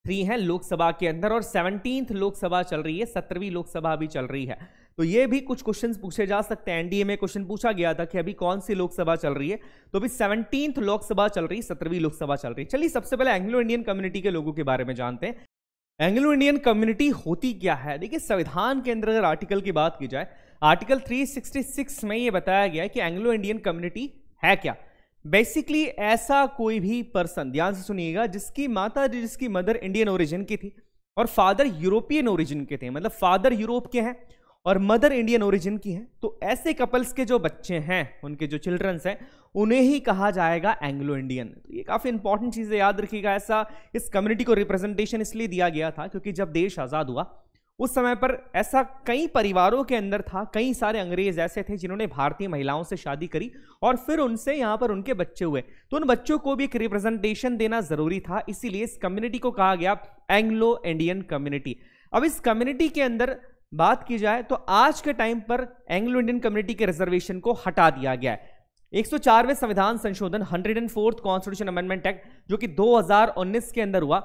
थ्री हैं लोकसभा के अंदर और सेवनटीन्थ लोकसभा चल रही है सत्रहवीं लोकसभा अभी चल रही है तो ये भी कुछ क्वेश्चन पूछे जा सकते हैं एनडीए में क्वेश्चन पूछा गया था कि अभी कौन सी लोकसभा चल रही है तो अभी सेवनटीन लोकसभा चल रही है सत्रहवीं लोकसभा चल रही है चलिए सबसे पहले एंग्लो इंडियन कम्युनिटी के लोगों के बारे में जानते हैं एंग्लो इंडियन कम्युनिटी होती क्या है देखिए संविधान के अंदर अगर आर्टिकल की बात की जाए आर्टिकल 366 में ये बताया गया है कि एंग्लो इंडियन कम्युनिटी है क्या बेसिकली ऐसा कोई भी पर्सन ध्यान से सुनिएगा जिसकी माता जिसकी मदर इंडियन ओरिजिन की थी और फादर यूरोपियन ओरिजिन के थे मतलब फादर यूरोप के हैं और मदर इंडियन ओरिजिन की है तो ऐसे कपल्स के जो बच्चे हैं उनके जो चिल्ड्रंस हैं उन्हें ही कहा जाएगा एंग्लो इंडियन तो ये काफ़ी इंपॉर्टेंट चीज़ है याद रखिएगा ऐसा इस कम्युनिटी को रिप्रेजेंटेशन इसलिए दिया गया था क्योंकि जब देश आज़ाद हुआ उस समय पर ऐसा कई परिवारों के अंदर था कई सारे अंग्रेज ऐसे थे जिन्होंने भारतीय महिलाओं से शादी करी और फिर उनसे यहाँ पर उनके बच्चे हुए तो उन बच्चों को भी एक रिप्रेजेंटेशन देना जरूरी था इसीलिए इस कम्युनिटी को कहा गया एंग्लो इंडियन कम्युनिटी अब इस कम्युनिटी के अंदर बात की जाए तो आज के टाइम पर एंग्लो इंडियन कम्युनिटी के रिजर्वेशन को हटा दिया गया है एक संविधान संशोधन हंड्रेड कॉन्स्टिट्यूशन अमेंडमेंट एक्ट जो कि 2019 के अंदर हुआ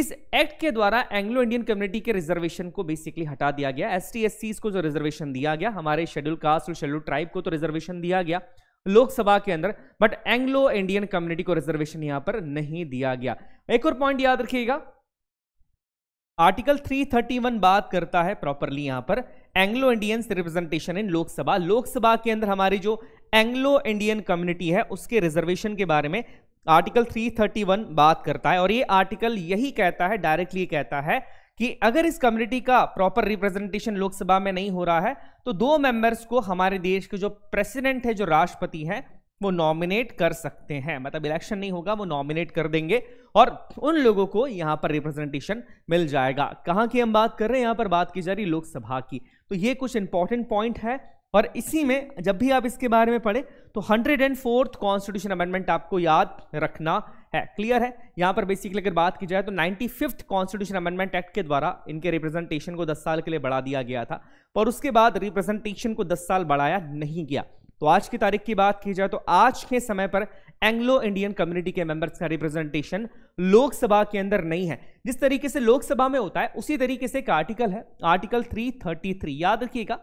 इस एक्ट के द्वारा एंग्लो इंडियन कम्युनिटी के रिजर्वेशन को बेसिकली हटा दिया गया एस टी को जो रिजर्वेशन दिया गया हमारे शेड्यूल कास्ट और शेड्यूल ट्राइब को तो रिजर्वेशन दिया गया लोकसभा के अंदर बट एंग्लो इंडियन कम्युनिटी को रिजर्वेशन यहां पर नहीं दिया गया एक और पॉइंट याद रखिएगा आर्टिकल 331 बात करता है प्रॉपरली यहां पर Anglo Indian representation in Lok Sabha Lok Sabha के अंदर हमारी जो एंग्लो इंडियन कम्युनिटी है उसके रिजर्वेशन के बारे में आर्टिकल 331 बात करता है और ये आर्टिकल यही कहता है डायरेक्टली कहता है कि अगर इस कम्युनिटी का प्रॉपर रिप्रेजेंटेशन लोकसभा में नहीं हो रहा है तो दो मेंबर्स को हमारे देश के जो प्रेसिडेंट है जो राष्ट्रपति हैं वो नॉमिनेट कर सकते हैं मतलब इलेक्शन नहीं होगा वो नॉमिनेट कर देंगे और उन लोगों को यहाँ पर रिप्रेजेंटेशन मिल जाएगा कहाँ की हम बात कर रहे हैं यहाँ पर बात की जा रही लोकसभा की तो ये कुछ इंपॉर्टेंट पॉइंट है और इसी में जब भी आप इसके बारे में पढ़े तो hundred and fourth constitution amendment आपको याद रखना है क्लियर है यहाँ पर बेसिकली अगर बात की जाए तो ninety fifth constitution amendment act के द्वारा इनके रिप्रेजेंटेशन को 10 साल के लिए बढ़ा दिया गया था पर उसके बाद रिप्रेजेंटेशन को 10 साल बढ़ाया नहीं गया तो आज की तारीख की बात की जाए तो आज के समय पर एंग्लो इंडियन कम्युनिटी के मेंबर्स का रिप्रेजेंटेशन लोकसभा के अंदर नहीं है जिस तरीके से लोकसभा में होता है उसी तरीके से एक आर्टिकल है आर्टिकल 333 याद रखिएगा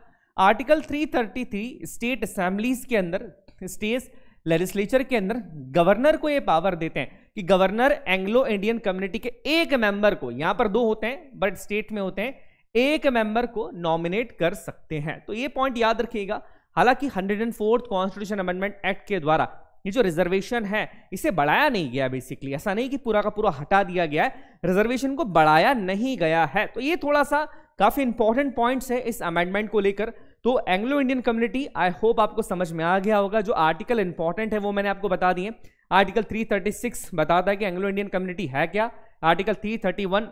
आर्टिकल 333 स्टेट असेंबलीज के अंदर स्टेट लेजिस्लेचर के अंदर गवर्नर को ये पावर देते हैं कि गवर्नर एंग्लो इंडियन कम्युनिटी के एक मेंबर को यहां पर दो होते हैं बट स्टेट में होते हैं एक मेंबर को नॉमिनेट कर सकते हैं तो ये पॉइंट याद रखिएगा हालांकि hundred and fourth constitution amendment act के द्वारा ये जो रिजर्वेशन है इसे बढ़ाया नहीं गया बेसिकली ऐसा नहीं कि पूरा का पूरा हटा दिया गया है रिजर्वेशन को बढ़ाया नहीं गया है तो ये थोड़ा सा काफ़ी इंपॉर्टेंट पॉइंट्स है इस अमेंडमेंट को लेकर तो Anglo Indian community I hope आपको समझ में आ गया होगा जो आर्टिकल इंपॉर्टेंट है वो मैंने आपको बता दिए आर्टिकल 336 बताता है कि एंग्लो इंडियन कम्युनिटी है क्या आर्टिकल 331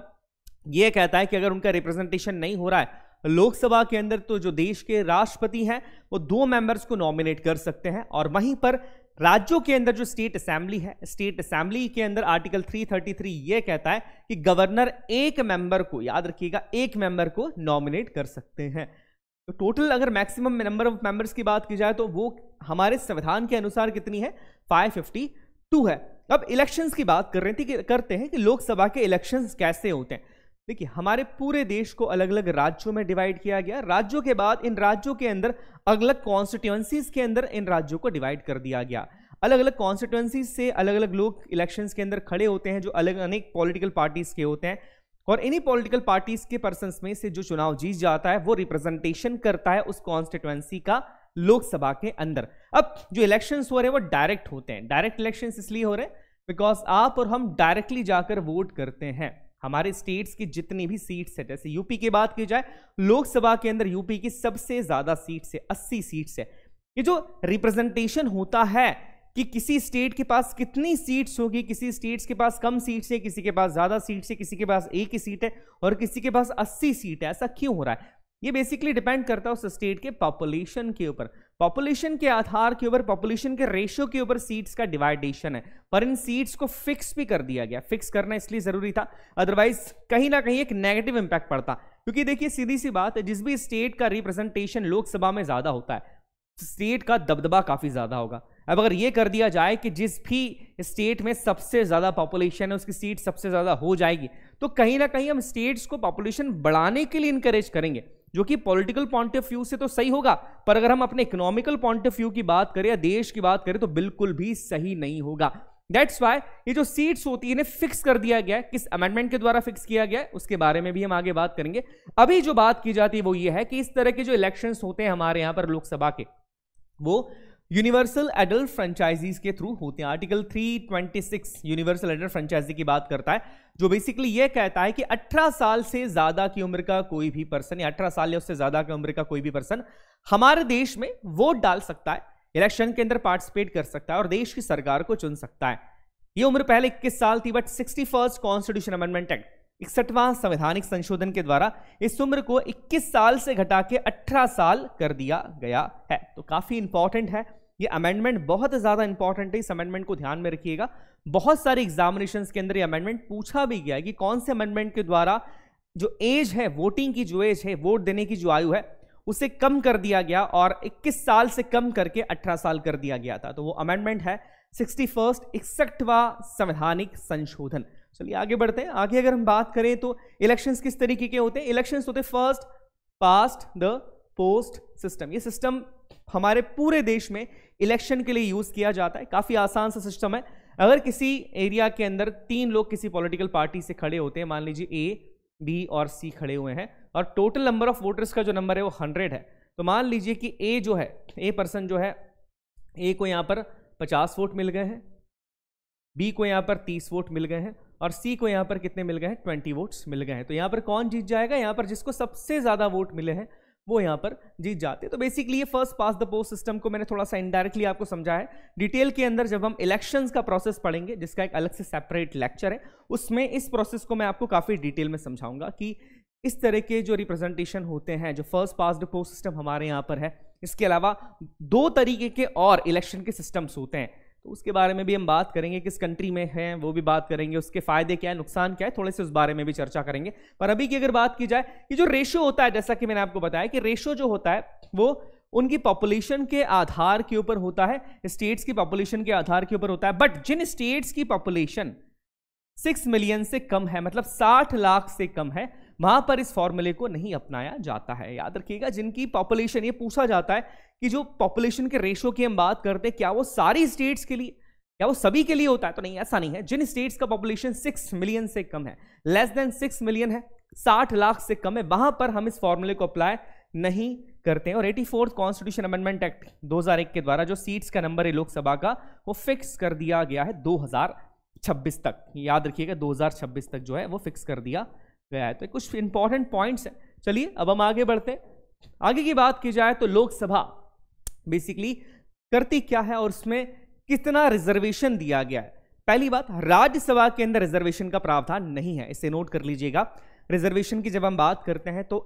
ये कहता है कि अगर उनका रिप्रेजेंटेशन नहीं हो रहा है लोकसभा के अंदर तो जो देश के राष्ट्रपति हैं वो दो मेंबर्स को नॉमिनेट कर सकते हैं और वहीं पर राज्यों के अंदर जो स्टेट असेंबली है स्टेट असेंबली के अंदर आर्टिकल 333 ये कहता है कि गवर्नर एक मेंबर को याद रखिएगा एक मेंबर को नॉमिनेट कर सकते हैं तो टोटल अगर मैक्सिमम नंबर ऑफ मेंबर्स की बात की जाए तो वो हमारे संविधान के अनुसार कितनी है 552 है अब इलेक्शंस की बात कर रहे थे कि करते हैं कि लोकसभा के इलेक्शंस कैसे होते हैं देखिए हमारे पूरे देश को अलग अलग राज्यों में डिवाइड किया गया राज्यों के बाद इन राज्यों के अंदर अलग अलग कॉन्स्टिट्युएंसीज के अंदर इन राज्यों को डिवाइड कर दिया गया अलग अलग कॉन्स्टिट्युएंसीज से अलग अलग लोग इलेक्शंस के अंदर खड़े होते हैं जो अलग अनेक पॉलिटिकल पार्टीज के होते हैं और इन्हीं पॉलिटिकल पार्टीज के पर्सन में से जो चुनाव जीत जाता है वो रिप्रेजेंटेशन करता है उस कॉन्स्टिट्युएंसी का लोकसभा के अंदर अब जो इलेक्शन हो रहे हैं वो डायरेक्ट होते हैं डायरेक्ट इलेक्शन इसलिए हो रहे हैं बिकॉज आप और हम डायरेक्टली जाकर वोट करते हैं हमारे स्टेट्स की जितनी भी सीट्स है जैसे यूपी की बात की जाए लोकसभा के अंदर यूपी की सबसे ज्यादा सीट्स है अस्सी सीट्स है ये जो रिप्रेजेंटेशन होता है कि किसी स्टेट के पास कितनी सीट्स होगी किसी स्टेट्स के पास कम सीट्स है किसी के पास ज्यादा सीट्स है किसी के पास एक ही सीट है और किसी के पास अस्सी सीट है ऐसा क्यों हो रहा है ये बेसिकली डिपेंड करता है उस स्टेट के पॉपुलेशन के ऊपर पॉपुलेशन के आधार के ऊपर पॉपुलेशन के रेशियो के ऊपर सीट्स का डिवाइडेशन है पर इन सीट्स को फिक्स भी कर दिया गया फिक्स करना इसलिए जरूरी था अदरवाइज कहीं ना कहीं एक नेगेटिव इंपैक्ट पड़ता क्योंकि देखिए सीधी सी बात है जिस भी स्टेट का रिप्रेजेंटेशन लोकसभा में ज्यादा होता है स्टेट का दबदबा काफी ज्यादा होगा अब अगर ये कर दिया जाए कि जिस भी स्टेट में सबसे ज़्यादा पॉपुलेशन है उसकी सीट सबसे ज़्यादा हो जाएगी तो कहीं ना कहीं हम स्टेट्स को पॉपुलेशन बढ़ाने के लिए इंकरेज करेंगे जो कि पॉलिटिकल पॉइंट ऑफ व्यू से तो सही होगा पर अगर हम अपने इकोनॉमिकल पॉइंट ऑफ व्यू की बात करें या देश की बात करें तो बिल्कुल भी सही नहीं होगा दैट्स वाई ये जो सीट्स होती है फिक्स कर दिया गया किस अमेंडमेंट के द्वारा फिक्स किया गया है उसके बारे में भी हम आगे बात करेंगे अभी जो बात की जाती है वो ये है कि इस तरह के जो इलेक्शंस होते हैं हमारे यहाँ पर लोकसभा के वो यूनिवर्सल एडल्ट फ्रेंचाइजीज के थ्रू होते हैं आर्टिकल 326 यूनिवर्सल एडल्ट फ्रेंचाइजी की बात करता है जो बेसिकली ये कहता है कि 18 साल से ज़्यादा की उम्र का कोई भी पर्सन या 18 साल या उससे ज़्यादा की उम्र का कोई भी पर्सन हमारे देश में वोट डाल सकता है इलेक्शन के अंदर पार्टिसिपेट कर सकता है और देश की सरकार को चुन सकता है ये उम्र पहले इक्कीस साल थी but sixty first constitution amendment act इकसठवां संवैधानिक संशोधन के द्वारा इस उम्र को 21 साल से घटा के अठारह साल कर दिया गया है तो काफी इंपॉर्टेंट है ये अमेंडमेंट बहुत ज़्यादा इंपॉर्टेंट है इस अमेंडमेंट को ध्यान में रखिएगा बहुत सारे एग्जामिनेशन के अंदर ये अमेंडमेंट पूछा भी गया है कि कौन से अमेंडमेंट के द्वारा जो एज है वोटिंग की जो एज है वोट देने की जो आयु है उसे कम कर दिया गया और 21 साल से कम करके 18 साल कर दिया गया था तो वो अमेंडमेंट है सिक्सटी फर्स्ट इकसठवा संवैधानिक संशोधन चलिए आगे बढ़ते हैं आगे अगर हम बात करें तो इलेक्शंस किस तरीके के होते हैं इलेक्शंस होते first past the post system ये सिस्टम हमारे पूरे देश में इलेक्शन के लिए यूज़ किया जाता है काफ़ी आसान सा सिस्टम है अगर किसी एरिया के अंदर तीन लोग किसी पॉलिटिकल पार्टी से खड़े होते हैं मान लीजिए ए बी और सी खड़े हुए हैं और टोटल नंबर ऑफ वोटर्स का जो नंबर है वो हंड्रेड है तो मान लीजिए कि ए जो है ए पर्सन जो है ए को यहाँ पर पचास वोट मिल गए हैं बी को यहाँ पर तीस वोट मिल गए हैं और सी को यहाँ पर कितने मिल गए हैं ट्वेंटी वोट्स मिल गए हैं तो यहाँ पर कौन जीत जाएगा यहाँ पर जिसको सबसे ज़्यादा वोट मिले हैं वो यहाँ पर जीत जाते हैं तो बेसिकली ये first pass the post system को मैंने थोड़ा सा इनडायरेक्टली आपको समझाया है डिटेल के अंदर जब हम इलेक्शंस का प्रोसेस पढ़ेंगे जिसका एक अलग से सेपरेट लेक्चर है उसमें इस प्रोसेस को मैं आपको काफ़ी डिटेल में समझाऊंगा कि इस तरह के जो रिप्रेजेंटेशन होते हैं जो first pass the post system हमारे यहाँ पर है इसके अलावा दो तरीके के और इलेक्शन के सिस्टम्स होते हैं तो उसके बारे में भी हम बात करेंगे किस कंट्री में है वो भी बात करेंगे उसके फायदे क्या है नुकसान क्या है थोड़े से उस बारे में भी चर्चा करेंगे पर अभी की अगर बात की जाए कि जो रेशो होता है जैसा कि मैंने आपको बताया कि रेशो जो होता है वो उनकी पॉपुलेशन के आधार के ऊपर होता है स्टेट्स की पॉपुलेशन के आधार के ऊपर होता है बट जिन स्टेट्स की पॉपुलेशन सिक्स मिलियन से कम है मतलब साठ लाख से कम है वहां पर इस फॉर्मूले को नहीं अपनाया जाता है याद रखिएगा जिनकी पॉपुलेशन ये पूछा जाता है कि जो पॉपुलेशन के रेशो की हम बात करते हैं क्या वो सारी स्टेट्स के लिए क्या वो सभी के लिए होता है तो नहीं ऐसा नहीं है जिन स्टेट्स का पॉपुलेशन सिक्स मिलियन से कम है लेस देन सिक्स मिलियन है साठ लाख से कम है वहां पर हम इस फॉर्मूले को अप्लाई नहीं करते हैं और eighty fourth constitution amendment act 2001 के द्वारा जो सीट्स का नंबर है लोकसभा का वो फिक्स कर दिया गया है 2026 तक याद रखिएगा 2026 तक जो है वो फिक्स कर दिया गया है तो कुछ इंपॉर्टेंट पॉइंट्स हैं चलिए अब हम आगे बढ़ते हैं आगे की बात की जाए तो लोकसभा बेसिकली करती क्या है और उसमें कितना रिजर्वेशन दिया गया है पहली बात राज्यसभा के अंदर रिजर्वेशन का प्रावधान नहीं है इसे नोट कर लीजिएगा रिजर्वेशन की जब हम बात करते हैं तो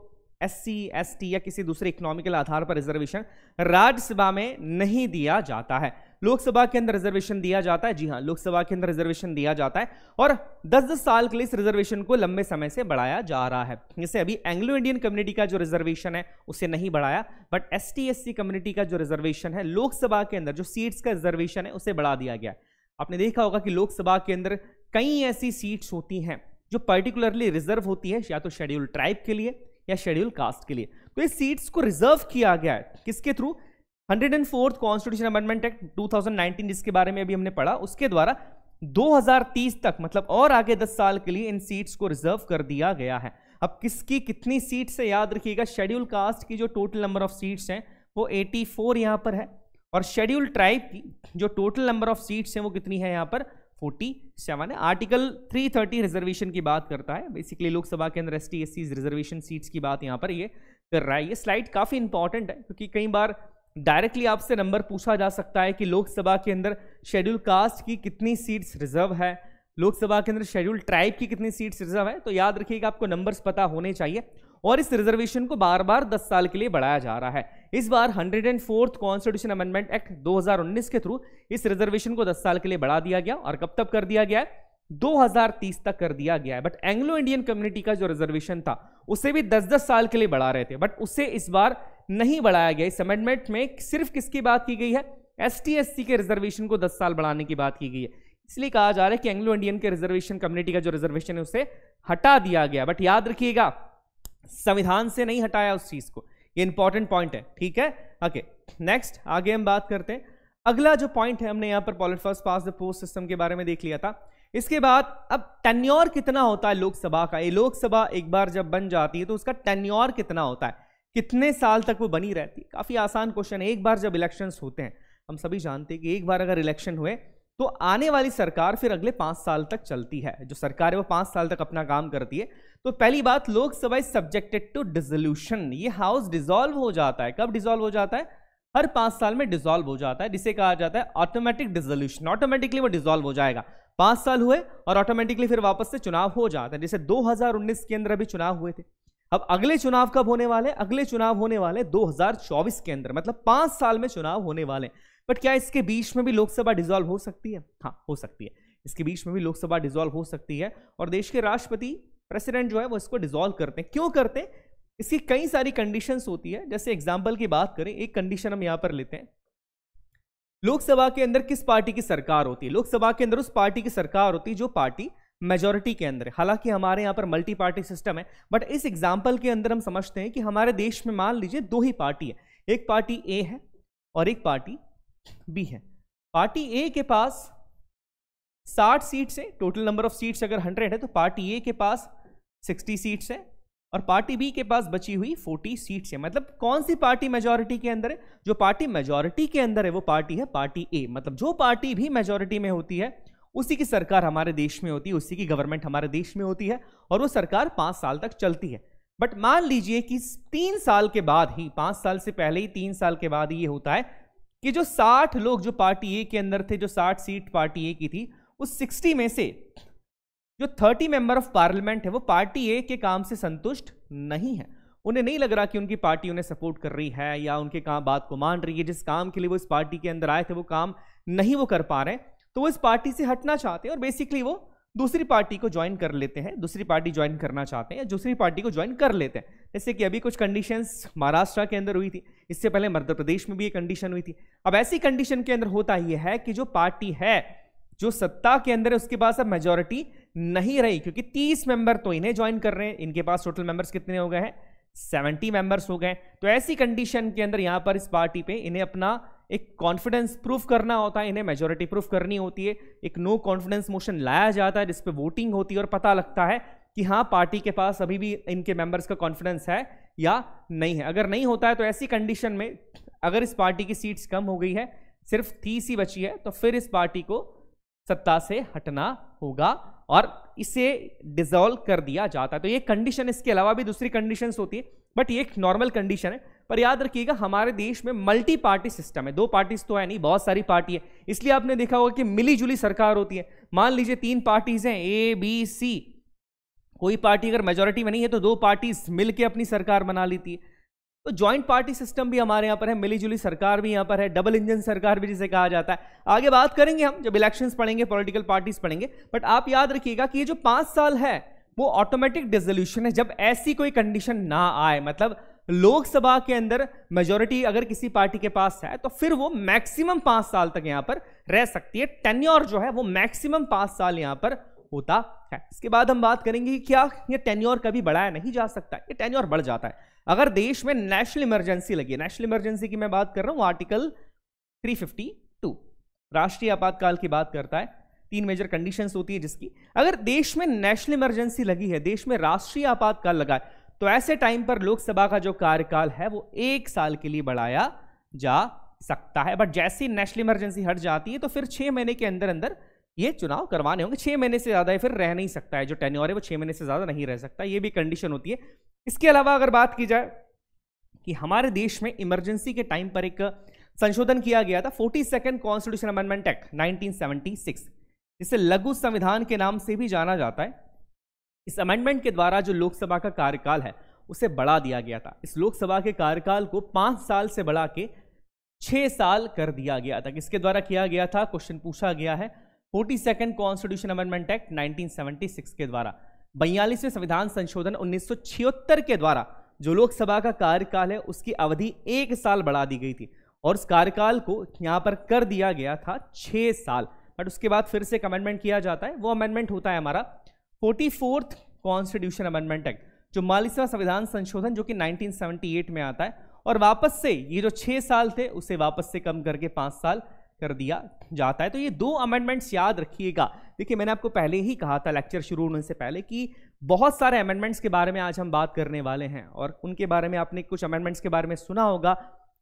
एस सी एस टी या किसी दूसरे इकोनॉमिकल आधार पर रिजर्वेशन राज्यसभा में नहीं दिया जाता है लोकसभा के अंदर रिजर्वेशन दिया जाता है जी हाँ लोकसभा के अंदर रिजर्वेशन दिया जाता है और 10-10 साल के लिए इस रिजर्वेशन को लंबे समय से बढ़ाया जा रहा है जैसे अभी एंग्लो इंडियन कम्युनिटी का जो रिजर्वेशन है उसे नहीं बढ़ाया बट एस टी कम्युनिटी का जो रिजर्वेशन है लोकसभा के अंदर जो सीट्स का रिजर्वेशन है उसे बढ़ा दिया गया आपने देखा होगा कि लोकसभा के अंदर कई ऐसी सीट्स होती हैं जो पर्टिकुलरली रिजर्व होती है या तो शेड्यूल ट्राइब के लिए या शेड्यूल कास्ट के लिए तो इस सीट्स को रिजर्व किया गया है किसके through hundred and fourth constitution amendment act 2019 जिसके बारे में अभी हमने पढ़ा उसके द्वारा 2030 तक मतलब और आगे 10 साल के लिए इन सीट्स को रिजर्व कर दिया गया है अब किसकी कितनी सीट्स है याद रखिएगा शेड्यूल कास्ट की जो टोटल नंबर ऑफ सीट्स हैं वो 84 फोर यहाँ पर है और शेड्यूल ट्राइब की जो टोटल नंबर ऑफ सीट्स हैं वो कितनी है यहाँ पर फोर्टी है आर्टिकल थर्टी रिजर्वेशन की बात करता है बेसिकली लोकसभा के अंदर एस टी रिजर्वेशन सीट्स की बात यहाँ पर ये कर रहा है ये स्लाइड काफ़ी इंपॉर्टेंट है क्योंकि कई बार डायरेक्टली आपसे नंबर पूछा जा सकता है कि लोकसभा के अंदर शेड्यूल कास्ट की कितनी सीट्स रिजर्व है लोकसभा के अंदर शेड्यूल ट्राइब की कितनी सीट्स रिजर्व है तो याद रखिएगा आपको नंबर्स पता होने चाहिए और इस रिजर्वेशन को बार बार 10 साल के लिए बढ़ाया जा रहा है इस बार hundred and fourth constitution amendment act 2019 के थ्रू इस रिजर्वेशन को 10 साल के लिए बढ़ा दिया गया और कब तक कर दिया गया है 2030 तक कर दिया गया है बट एंग्लो इंडियन कम्युनिटी का जो रिजर्वेशन था उसे भी 10-10 साल के लिए बढ़ा रहे थे बट उसे इस बार नहीं बढ़ाया गया इस अमेंडमेंट में सिर्फ किसकी बात की गई है एस टी के रिजर्वेशन को 10 साल बढ़ाने की बात की गई है इसलिए कहा जा रहा है कि एंग्लो इंडियन के रिजर्वेशन कम्युनिटी का जो रिजर्वेशन है उसे हटा दिया गया बट याद रखिएगा संविधान से नहीं हटाया उस चीज को ये इंपॉर्टेंट पॉइंट है ठीक है ओके नेक्स्ट आगे हम बात करते हैं अगला जो पॉइंट है हमने यहां पर पॉलिट first pass the post system के बारे में देख लिया था इसके बाद अब टेन्योर कितना होता है लोकसभा का ये लोकसभा एक बार जब बन जाती है तो उसका टेन्योर कितना होता है कितने साल तक वो बनी रहती है काफ़ी आसान क्वेश्चन है एक बार जब इलेक्शंस होते हैं हम सभी जानते हैं कि एक बार अगर इलेक्शन हुए तो आने वाली सरकार फिर अगले पाँच साल तक चलती है जो सरकार है वो पाँच साल तक अपना काम करती है तो पहली बात Lok Sabha is subjected to dissolution ये हाउस डिजोल्व हो जाता है कब डिजोल्व हो जाता है हर पाँच साल में डिजोल्व हो जाता है जिसे कहा जाता है ऑटोमेटिक डिजोल्यूशन ऑटोमेटिकली वो डिजॉल्व हो जाएगा पाँच साल हुए और ऑटोमेटिकली फिर वापस से चुनाव हो जाता है जैसे 2019 के अंदर अभी चुनाव हुए थे अब अगले चुनाव कब होने वाले अगले चुनाव होने वाले 2024 के अंदर मतलब पांच साल में चुनाव होने वाले बट क्या इसके बीच में भी लोकसभा डिजोल्व हो सकती है हाँ हो सकती है इसके बीच में भी लोकसभा डिजोल्व हो सकती है और देश के राष्ट्रपति प्रेसिडेंट जो है वो इसको डिजोल्व करते हैं क्यों करते हैं इसकी कई सारी कंडीशन होती है जैसे एग्जाम्पल की बात करें एक कंडीशन हम यहाँ पर लेते हैं लोकसभा के अंदर किस पार्टी की सरकार होती है लोकसभा के अंदर उस पार्टी की सरकार होती है जो पार्टी मेजोरिटी के अंदर हालांकि हमारे यहाँ पर मल्टी पार्टी सिस्टम है बट इस एग्जाम्पल के अंदर हम समझते हैं कि हमारे देश में मान लीजिए दो ही पार्टी है एक पार्टी ए है और एक पार्टी बी है पार्टी ए के पास साठ सीट्स है टोटल नंबर ऑफ सीट्स अगर हंड्रेड है तो पार्टी ए के पास सिक्सटी सीट्स है और पार्टी बी के पास बची हुई फोर्टी सीट्स है मतलब कौन सी पार्टी मेजोरिटी के अंदर है जो पार्टी मेजोरिटी के अंदर है वो पार्टी है पार्टी ए मतलब जो पार्टी भी मेजोरिटी में होती है उसी की सरकार हमारे देश में होती है उसी की गवर्नमेंट हमारे देश में होती है और वो सरकार पाँच साल तक चलती है बट मान लीजिए कि तीन साल के बाद ही पाँच साल से पहले ही तीन साल के बाद ये होता है कि जो साठ लोग जो पार्टी ए के अंदर थे जो साठ सीट पार्टी ए की थी उस सिक्सटी में से जो थर्टी मेंबर ऑफ पार्लियामेंट है वो पार्टी ए के काम से संतुष्ट नहीं है उन्हें नहीं लग रहा कि उनकी पार्टी उन्हें सपोर्ट कर रही है या उनके काम बात को मान रही है जिस काम के लिए वो इस पार्टी के अंदर आए थे वो काम नहीं वो कर पा रहे तो वो इस पार्टी से हटना चाहते हैं और बेसिकली वो दूसरी पार्टी को ज्वाइन कर लेते हैं दूसरी पार्टी ज्वाइन करना चाहते हैं या दूसरी पार्टी को ज्वाइन कर लेते हैं जैसे कि अभी कुछ कंडीशंस महाराष्ट्र के अंदर हुई थी इससे पहले मध्य प्रदेश में भी ये कंडीशन हुई थी अब ऐसी कंडीशन के अंदर होता यह है कि जो पार्टी है जो सत्ता के अंदर है उसके पास अब मेजोरिटी नहीं रही क्योंकि तीस मेंबर तो इन्हें ज्वाइन कर रहे हैं इनके पास टोटल मेंबर्स कितने हो गए हैं सेवेंटी मेंबर्स हो गए तो ऐसी कंडीशन के अंदर यहां पर इस पार्टी पे इन्हें अपना एक कॉन्फिडेंस प्रूफ करना होता है इन्हें मेजोरिटी प्रूफ करनी होती है एक नो कॉन्फिडेंस मोशन लाया जाता है जिसपे वोटिंग होती है और पता लगता है कि हाँ पार्टी के पास अभी भी इनके मेंबर्स का कॉन्फिडेंस है या नहीं है अगर नहीं होता है तो ऐसी कंडीशन में अगर इस पार्टी की सीट्स कम हो गई है सिर्फ तीस ही बची है तो फिर इस पार्टी को सत्ता से हटना होगा और इसे डिजोल्व कर दिया जाता है तो ये कंडीशन इसके अलावा भी दूसरी कंडीशंस होती है बट ये एक नॉर्मल कंडीशन है पर याद रखिएगा हमारे देश में मल्टी पार्टी सिस्टम है दो पार्टीज तो है नहीं बहुत सारी पार्टी है इसलिए आपने देखा होगा कि मिलीजुली सरकार होती है मान लीजिए तीन पार्टीज हैं ए बी सी कोई पार्टी अगर मेजोरिटी में नहीं है तो दो पार्टीज मिलकर अपनी सरकार बना लेती है तो ज्वाइंट पार्टी सिस्टम भी हमारे यहाँ पर है मिलीजुली सरकार भी यहाँ पर है डबल इंजन सरकार भी जिसे कहा जाता है आगे बात करेंगे हम जब इलेक्शन पढ़ेंगे पॉलिटिकल पार्टीज पढ़ेंगे बट आप याद रखिएगा कि ये जो पाँच साल है वो ऑटोमेटिक डिजोल्यूशन है जब ऐसी कोई कंडीशन ना आए मतलब लोकसभा के अंदर मेजोरिटी अगर किसी पार्टी के पास है तो फिर वो मैक्सिमम पांच साल तक यहां पर रह सकती है टेन्योर जो है वो मैक्सिमम पांच साल यहां पर होता है इसके बाद हम बात करेंगे कि क्या ये टेन्योर कभी बढ़ाया नहीं जा सकता ये टेन्योर बढ़ जाता है अगर देश में नेशनल इमरजेंसी लगी नेशनल इमरजेंसी की मैं बात कर रहा हूं आर्टिकल थ्री राष्ट्रीय आपातकाल की बात करता है तीन मेजर कंडीशंस होती है जिसकी अगर देश में नेशनल इमरजेंसी लगी है देश में राष्ट्रीय आपातकाल लगा है तो ऐसे टाइम पर लोकसभा का जो कार्यकाल है वो एक साल के लिए बढ़ाया जा सकता है बट जैसी नेशनल इमरजेंसी हट जाती है तो फिर छह महीने के अंदर अंदर ये चुनाव करवाने होंगे छह महीने से ज़्यादा फिर रह नहीं सकता है जो टेन्योर है वो छह महीने से ज़्यादा नहीं रह सकता ये भी कंडीशन होती है इसके अलावा अगर बात की जाए कि हमारे देश में इमरजेंसी के टाइम पर एक संशोधन किया गया था forty second constitution amendment act 1976 जिसे लघु संविधान के नाम से भी जाना जाता है इस अमेंडमेंट के द्वारा जो लोकसभा का कार्यकाल है उसे बढ़ा दिया गया था इस लोकसभा के कार्यकाल को पांच साल से बढ़ा के छह साल कर दिया गया था किसके द्वारा किया गया था क्वेश्चन पूछा गया है forty second constitution amendment act 1976 के द्वारा बयालीसवें संविधान संशोधन 1976 के द्वारा जो लोकसभा का कार्यकाल है उसकी अवधि एक साल बढ़ा दी गई थी और उस कार्यकाल को यहां पर कर दिया गया था छह साल बट उसके बाद फिर से एक अमेंडमेंट किया जाता है वो अमेंडमेंट होता है हमारा forty fourth constitution amendment act जो मालिसवा संविधान संशोधन जो कि 1978 में आता है और वापस से ये जो छः साल थे उसे वापस से कम करके पाँच साल कर दिया जाता है तो ये दो अमेंडमेंट्स याद रखिएगा देखिए मैंने आपको पहले ही कहा था लेक्चर शुरू होने से पहले कि बहुत सारे अमेंडमेंट्स के बारे में आज हम बात करने वाले हैं और उनके बारे में आपने कुछ अमेंडमेंट्स के बारे में सुना होगा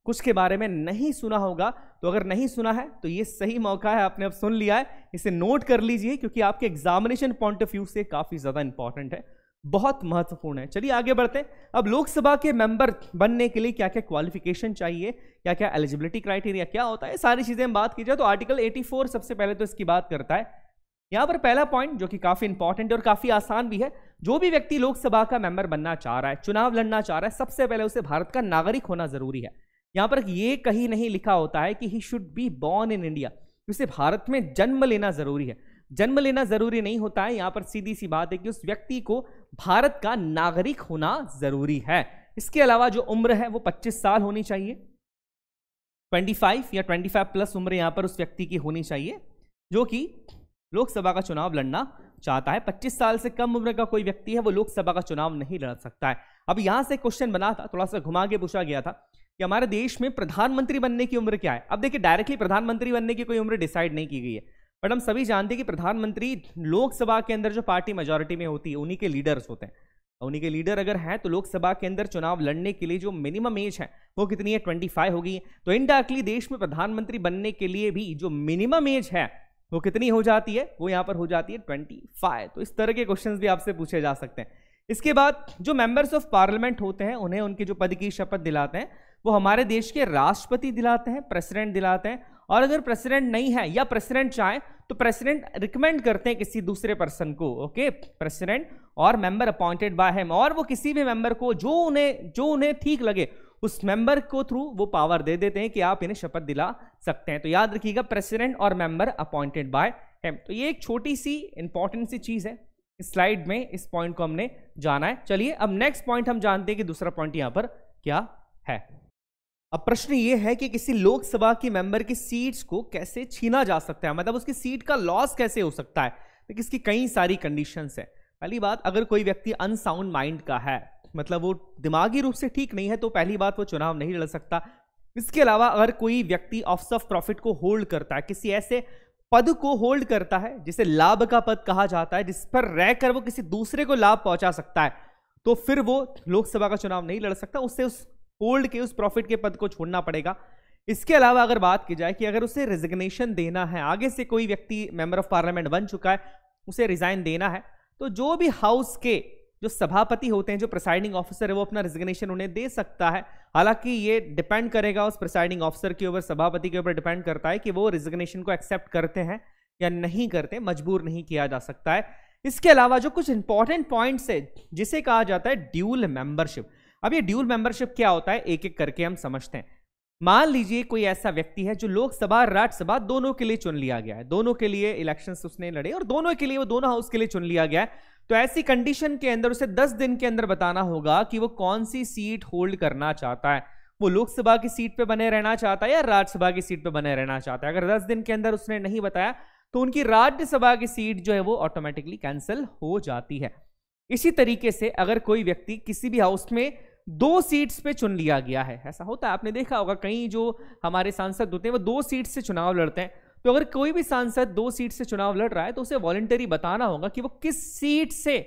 कुछ के बारे में नहीं सुना होगा तो अगर नहीं सुना है तो ये सही मौका है आपने अब सुन लिया है इसे नोट कर लीजिए क्योंकि आपके एग्जामिनेशन पॉइंट ऑफ व्यू से काफ़ी ज़्यादा इंपॉर्टेंट है बहुत महत्वपूर्ण है चलिए आगे बढ़ते हैं अब लोकसभा के मेंबर बनने के लिए क्या क्या क्वालिफिकेशन चाहिए क्या क्या एलिजिबिलिटी क्राइटेरिया क्या होता है सारी चीज़ें हम बात की जाए तो आर्टिकल 84 सबसे पहले तो इसकी बात करता है यहाँ पर पहला पॉइंट जो कि काफ़ी इंपॉर्टेंट और काफ़ी आसान भी है जो भी व्यक्ति लोकसभा का मेंबर बनना चाह रहा है चुनाव लड़ना चाह रहा है सबसे पहले उसे भारत का नागरिक होना जरूरी है यहाँ पर ये कहीं नहीं लिखा होता है कि he should be born in India उसे भारत में जन्म लेना ज़रूरी है जन्म लेना ज़रूरी नहीं होता है यहाँ पर सीधी सी बात है कि उस व्यक्ति को भारत का नागरिक होना ज़रूरी है इसके अलावा जो उम्र है वो 25 साल होनी चाहिए 25 या 25 प्लस उम्र यहाँ पर उस व्यक्ति की होनी चाहिए जो कि लोकसभा का चुनाव लड़ना चाहता है 25 साल से कम उम्र का कोई व्यक्ति है वो लोकसभा का चुनाव नहीं लड़ सकता है अब यहाँ से क्वेश्चन बना था थोड़ा सा घुमा के पूछा गया था कि हमारे देश में प्रधानमंत्री बनने की उम्र क्या है अब देखिए डायरेक्टली प्रधानमंत्री बनने की कोई उम्र डिसाइड नहीं की गई है बट हम सभी जानते हैं कि प्रधानमंत्री लोकसभा के अंदर जो पार्टी मेजोरिटी में होती है उन्हीं के लीडर्स होते हैं उन्हीं के लीडर अगर हैं तो लोकसभा के अंदर चुनाव लड़ने के लिए जो मिनिमम एज है वो कितनी है ट्वेंटी फाइव होगी तो इनडायरेक्टली देश में प्रधानमंत्री बनने के लिए भी जो मिनिमम एज है वो कितनी हो जाती है वो यहाँ पर हो जाती है ट्वेंटी फाइव तो इस तरह के क्वेश्चन भी आपसे पूछे जा सकते हैं इसके बाद जो मेंबर्स ऑफ पार्लियामेंट होते हैं उन्हें उनके जो पद की शपथ दिलाते हैं वो हमारे देश के राष्ट्रपति दिलाते हैं प्रेसिडेंट दिलाते हैं और अगर प्रेसिडेंट नहीं है या प्रेसिडेंट चाहे तो प्रेसिडेंट रिकमेंड करते हैं किसी दूसरे पर्सन को ओके प्रेसिडेंट और मेंबर अपॉइंटेड बाय हिम और वो किसी भी मेंबर को जो उन्हें जो उन्हें ठीक लगे उस मेंबर को थ्रू वो पावर दे देते हैं कि आप इन्हें शपथ दिला सकते हैं तो याद रखिएगा प्रेसिडेंट और मेंबर अपॉइंटेड बाय हिम तो ये एक छोटी सी इंपॉर्टेंट सी चीज़ है इस स्लाइड में इस पॉइंट को हमने जाना है चलिए अब नेक्स्ट पॉइंट हम जानते हैं कि दूसरा पॉइंट यहाँ पर क्या है अब प्रश्न ये है कि किसी लोकसभा की मेंबर की सीट्स को कैसे छीना जा सकता है मतलब उसकी सीट का लॉस कैसे हो सकता है तो इसकी कई सारी कंडीशन है पहली बात अगर कोई व्यक्ति अनसाउंड माइंड का है मतलब वो दिमागी रूप से ठीक नहीं है तो पहली बात वो चुनाव नहीं लड़ सकता इसके अलावा अगर कोई व्यक्ति ऑफ्स ऑफ प्रॉफिट को होल्ड करता है किसी ऐसे पद को होल्ड करता है जिसे लाभ का पद कहा जाता है जिस पर रहकर वो किसी दूसरे को लाभ पहुंचा सकता है तो फिर वो लोकसभा का चुनाव नहीं लड़ सकता उससे उस होल्ड के उस प्रॉफिट के पद को छोड़ना पड़ेगा इसके अलावा अगर बात की जाए कि अगर उसे रिजिग्नेशन देना है आगे से कोई व्यक्ति मेंबर ऑफ पार्लियामेंट बन चुका है उसे रिजाइन देना है तो जो भी हाउस के जो सभापति होते हैं जो प्रिसाइडिंग ऑफिसर है वो अपना रिजिग्नेशन उन्हें दे सकता है हालांकि ये डिपेंड करेगा उस प्रिसाइडिंग ऑफिसर के ऊपर सभापति के ऊपर डिपेंड करता है कि वो रिजिग्नेशन को एक्सेप्ट करते हैं या नहीं करते मजबूर नहीं किया जा सकता है इसके अलावा जो कुछ इंपॉर्टेंट पॉइंट्स है जिसे कहा जाता है ड्यूल मेंबरशिप अब ये ड्यूल मेंबरशिप क्या होता है एक एक करके हम समझते हैं मान लीजिए कोई ऐसा व्यक्ति है जो लोकसभा राज्यसभा दोनों के लिए चुन लिया गया है दोनों के लिए इलेक्शन उसने लड़े और दोनों के लिए वो दोनों हाउस के लिए चुन लिया गया है तो ऐसी कंडीशन के अंदर उसे 10 दिन के अंदर बताना होगा कि वो कौन सी सीट होल्ड करना चाहता है वो लोकसभा की सीट पे बने रहना चाहता है या राज्यसभा की सीट पे बने रहना चाहता है अगर 10 दिन के अंदर उसने नहीं बताया तो उनकी राज्यसभा की सीट जो है वो ऑटोमेटिकली कैंसिल हो जाती है इसी तरीके से अगर कोई व्यक्ति किसी भी हाउस में दो सीट्स पे चुन लिया गया है ऐसा होता है आपने देखा होगा कई जो हमारे सांसद होते हैं वो दो सीट से चुनाव लड़ते हैं तो अगर कोई भी सांसद दो सीट से चुनाव लड़ रहा है तो उसे वॉलेंटरी बताना होगा कि वो किस सीट से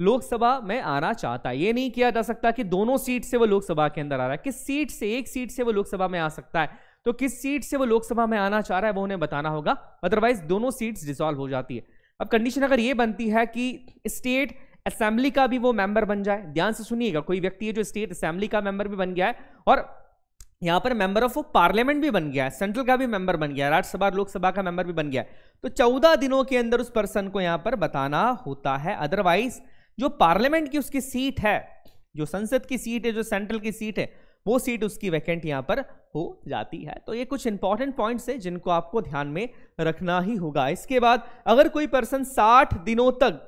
लोकसभा में आना चाहता है ये नहीं किया जा सकता कि दोनों सीट से वो लोकसभा के अंदर आ रहा है किस सीट से एक सीट से वो लोकसभा में आ सकता है तो किस सीट से वो लोकसभा में आना चाह रहा है वो उन्हें बताना होगा अदरवाइज दोनों सीट्स डिसॉल्व हो जाती है अब कंडीशन अगर ये बनती है कि स्टेट असेंबली का भी वो मेंबर बन जाए ध्यान से सुनिएगा कोई व्यक्ति है जो स्टेट असेंबली का मेंबर भी बन गया है और यहाँ पर मेंबर ऑफ पार्लियामेंट भी बन गया है सेंट्रल का भी मेंबर बन गया है राज्यसभा लोकसभा का मेंबर भी बन गया है तो चौदह दिनों के अंदर उस पर्सन को यहाँ पर बताना होता है अदरवाइज जो पार्लियामेंट की उसकी सीट है जो संसद की सीट है जो सेंट्रल की सीट है वो सीट उसकी वैकेंट यहाँ पर हो जाती है तो ये कुछ इंपॉर्टेंट पॉइंट्स है जिनको आपको ध्यान में रखना ही होगा इसके बाद अगर कोई पर्सन साठ दिनों तक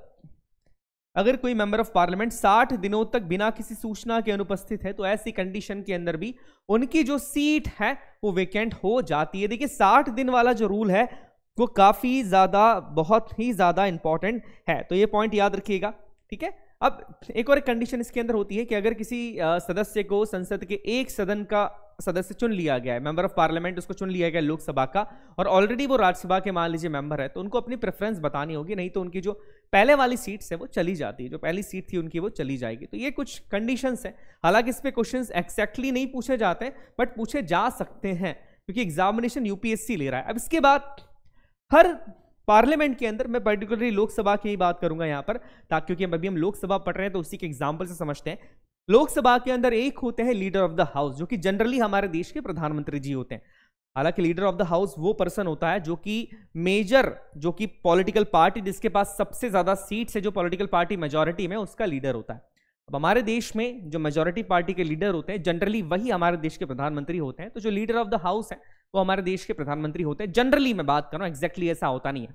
अगर कोई मेंबर ऑफ पार्लियामेंट 60 दिनों तक बिना किसी सूचना के अनुपस्थित है तो ऐसी कंडीशन के अंदर भी उनकी जो सीट है वो वेकेंट हो जाती है देखिए 60 दिन वाला जो रूल है वो काफ़ी ज़्यादा बहुत ही ज़्यादा इंपॉर्टेंट है तो ये पॉइंट याद रखिएगा ठीक है अब एक और एक कंडीशन इसके अंदर होती है कि अगर किसी सदस्य को संसद के एक सदन का सदस्य चुन लिया गया है मेंबर ऑफ पार्लियामेंट उसको चुन लिया गया लोकसभा का और ऑलरेडी वो राज्यसभा के मान लीजिए मेंबर है तो उनको अपनी प्रेफरेंस बतानी होगी नहीं तो उनकी जो पहले वाली सीट से वो चली जाती है जो पहली सीट थी उनकी वो चली जाएगी तो ये कुछ कंडीशंस हैं हालांकि इस पर क्वेश्चन एक्सैक्टली नहीं पूछे जाते हैं बट पूछे जा सकते हैं क्योंकि एग्जामिनेशन यूपीएससी ले रहा है अब इसके बाद हर पार्लियामेंट के अंदर मैं पर्टिकुलरली लोकसभा की ही बात करूंगा यहां पर ताकि क्योंकि अभी हम लोकसभा पढ़ रहे हैं तो उसी के एग्जाम्पल से समझते हैं लोकसभा के अंदर एक होते हैं लीडर ऑफ द हाउस जो कि जनरली हमारे देश के प्रधानमंत्री जी होते हैं हालांकि लीडर ऑफ द हाउस वो पर्सन होता है जो कि मेजर जो कि पॉलिटिकल पार्टी जिसके पास सबसे ज्यादा सीट्स है जो पॉलिटिकल पार्टी मेजोरिटी में उसका लीडर होता है अब हमारे देश में जो मेजोरिटी पार्टी के लीडर होते हैं जनरली वही हमारे देश के प्रधानमंत्री होते हैं तो जो लीडर ऑफ द हाउस है वो हमारे देश के प्रधानमंत्री होते हैं जनरली मैं बात कर रहा हूँ एग्जैक्टली ऐसा होता नहीं है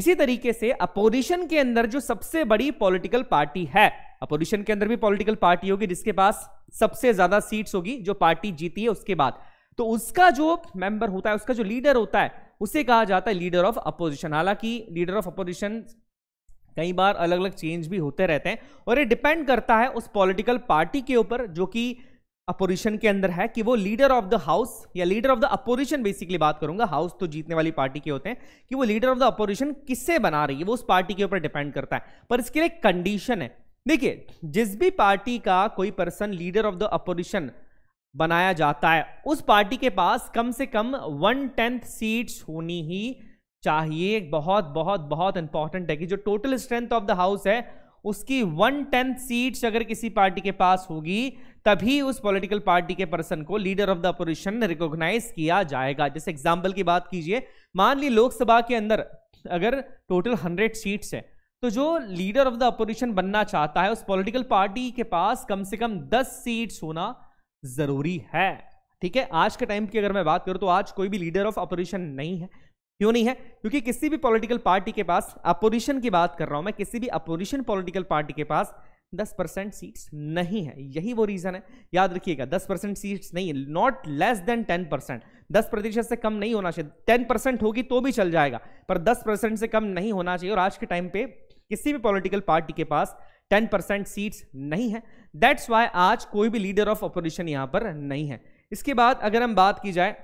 इसी तरीके से अपोजिशन के अंदर जो सबसे बड़ी पॉलिटिकल पार्टी है अपोजिशन के अंदर भी पॉलिटिकल पार्टी होगी जिसके पास सबसे ज्यादा सीट्स होगी जो पार्टी जीती है उसके बाद तो उसका जो मेंबर होता है उसका जो लीडर होता है उसे कहा जाता है लीडर ऑफ अपोजिशन हालांकि लीडर ऑफ अपोजिशन कई बार अलग अलग चेंज भी होते रहते हैं और ये डिपेंड करता है उस पॉलिटिकल पार्टी के ऊपर जो कि अपोजिशन के अंदर है कि वो लीडर ऑफ द हाउस या leader of the opposition basically बात करूंगा हाउस तो जीतने वाली पार्टी के होते हैं कि वो लीडर ऑफ द अपोजिशन किससे बना रही है वो उस पार्टी के ऊपर डिपेंड करता है पर इसके लिए कंडीशन है देखिए जिस भी पार्टी का कोई person leader of the opposition बनाया जाता है उस पार्टी के पास कम से कम वन टेंथ सीट्स होनी ही चाहिए बहुत बहुत बहुत इंपॉर्टेंट है कि जो total strength of the house है उसकी वन टेंथ सीट्स अगर किसी पार्टी के पास होगी तभी उस पॉलिटिकल पार्टी के पर्सन को leader of the opposition recognise किया जाएगा जैसे एग्जाम्पल की बात कीजिए मान ली लोकसभा के अंदर अगर टोटल हंड्रेड सीट्स है तो जो लीडर ऑफ द अपोजिशन बनना चाहता है उस पॉलिटिकल पार्टी के पास कम से कम दस सीट्स होना ज़रूरी है ठीक है आज के टाइम की अगर मैं बात करूं तो आज कोई भी लीडर ऑफ अपोजिशन नहीं है क्यों नहीं है क्योंकि किसी भी पॉलिटिकल पार्टी के पास अपोजिशन की बात कर रहा हूं मैं किसी भी अपोजिशन पॉलिटिकल पार्टी के पास 10 परसेंट सीट्स नहीं है यही वो रीज़न है याद रखिएगा 10 परसेंट सीट्स नहीं है नॉट लेस देन 10 परसेंट दस प्रतिशत से कम नहीं होना चाहिए टेन परसेंट होगी तो भी चल जाएगा पर दस परसेंट से कम नहीं होना चाहिए और आज के टाइम पे किसी भी पॉलिटिकल पार्टी के पास टेन परसेंट सीट्स नहीं है दैट्स वाई आज कोई भी लीडर ऑफ अपोजिशन यहां पर नहीं है इसके बाद अगर हम बात की जाए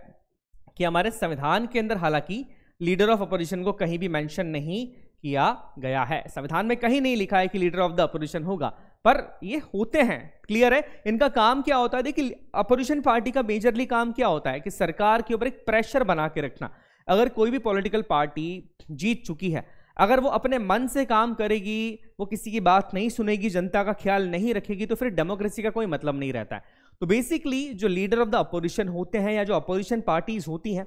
कि हमारे संविधान के अंदर हालांकि लीडर ऑफ अपोजिशन को कहीं भी मेंशन नहीं किया गया है संविधान में कहीं नहीं लिखा है कि लीडर ऑफ द अपोजिशन होगा पर ये होते हैं क्लियर है इनका काम क्या होता है देखिए अपोजिशन पार्टी का मेजरली काम क्या होता है कि सरकार के ऊपर एक प्रेशर बना के रखना अगर कोई भी पॉलिटिकल पार्टी जीत चुकी है अगर वो अपने मन से काम करेगी वो किसी की बात नहीं सुनेगी जनता का ख्याल नहीं रखेगी तो फिर डेमोक्रेसी का कोई मतलब नहीं रहता है तो बेसिकली जो लीडर ऑफ द अपोजिशन होते हैं या जो अपोजिशन पार्टीज होती हैं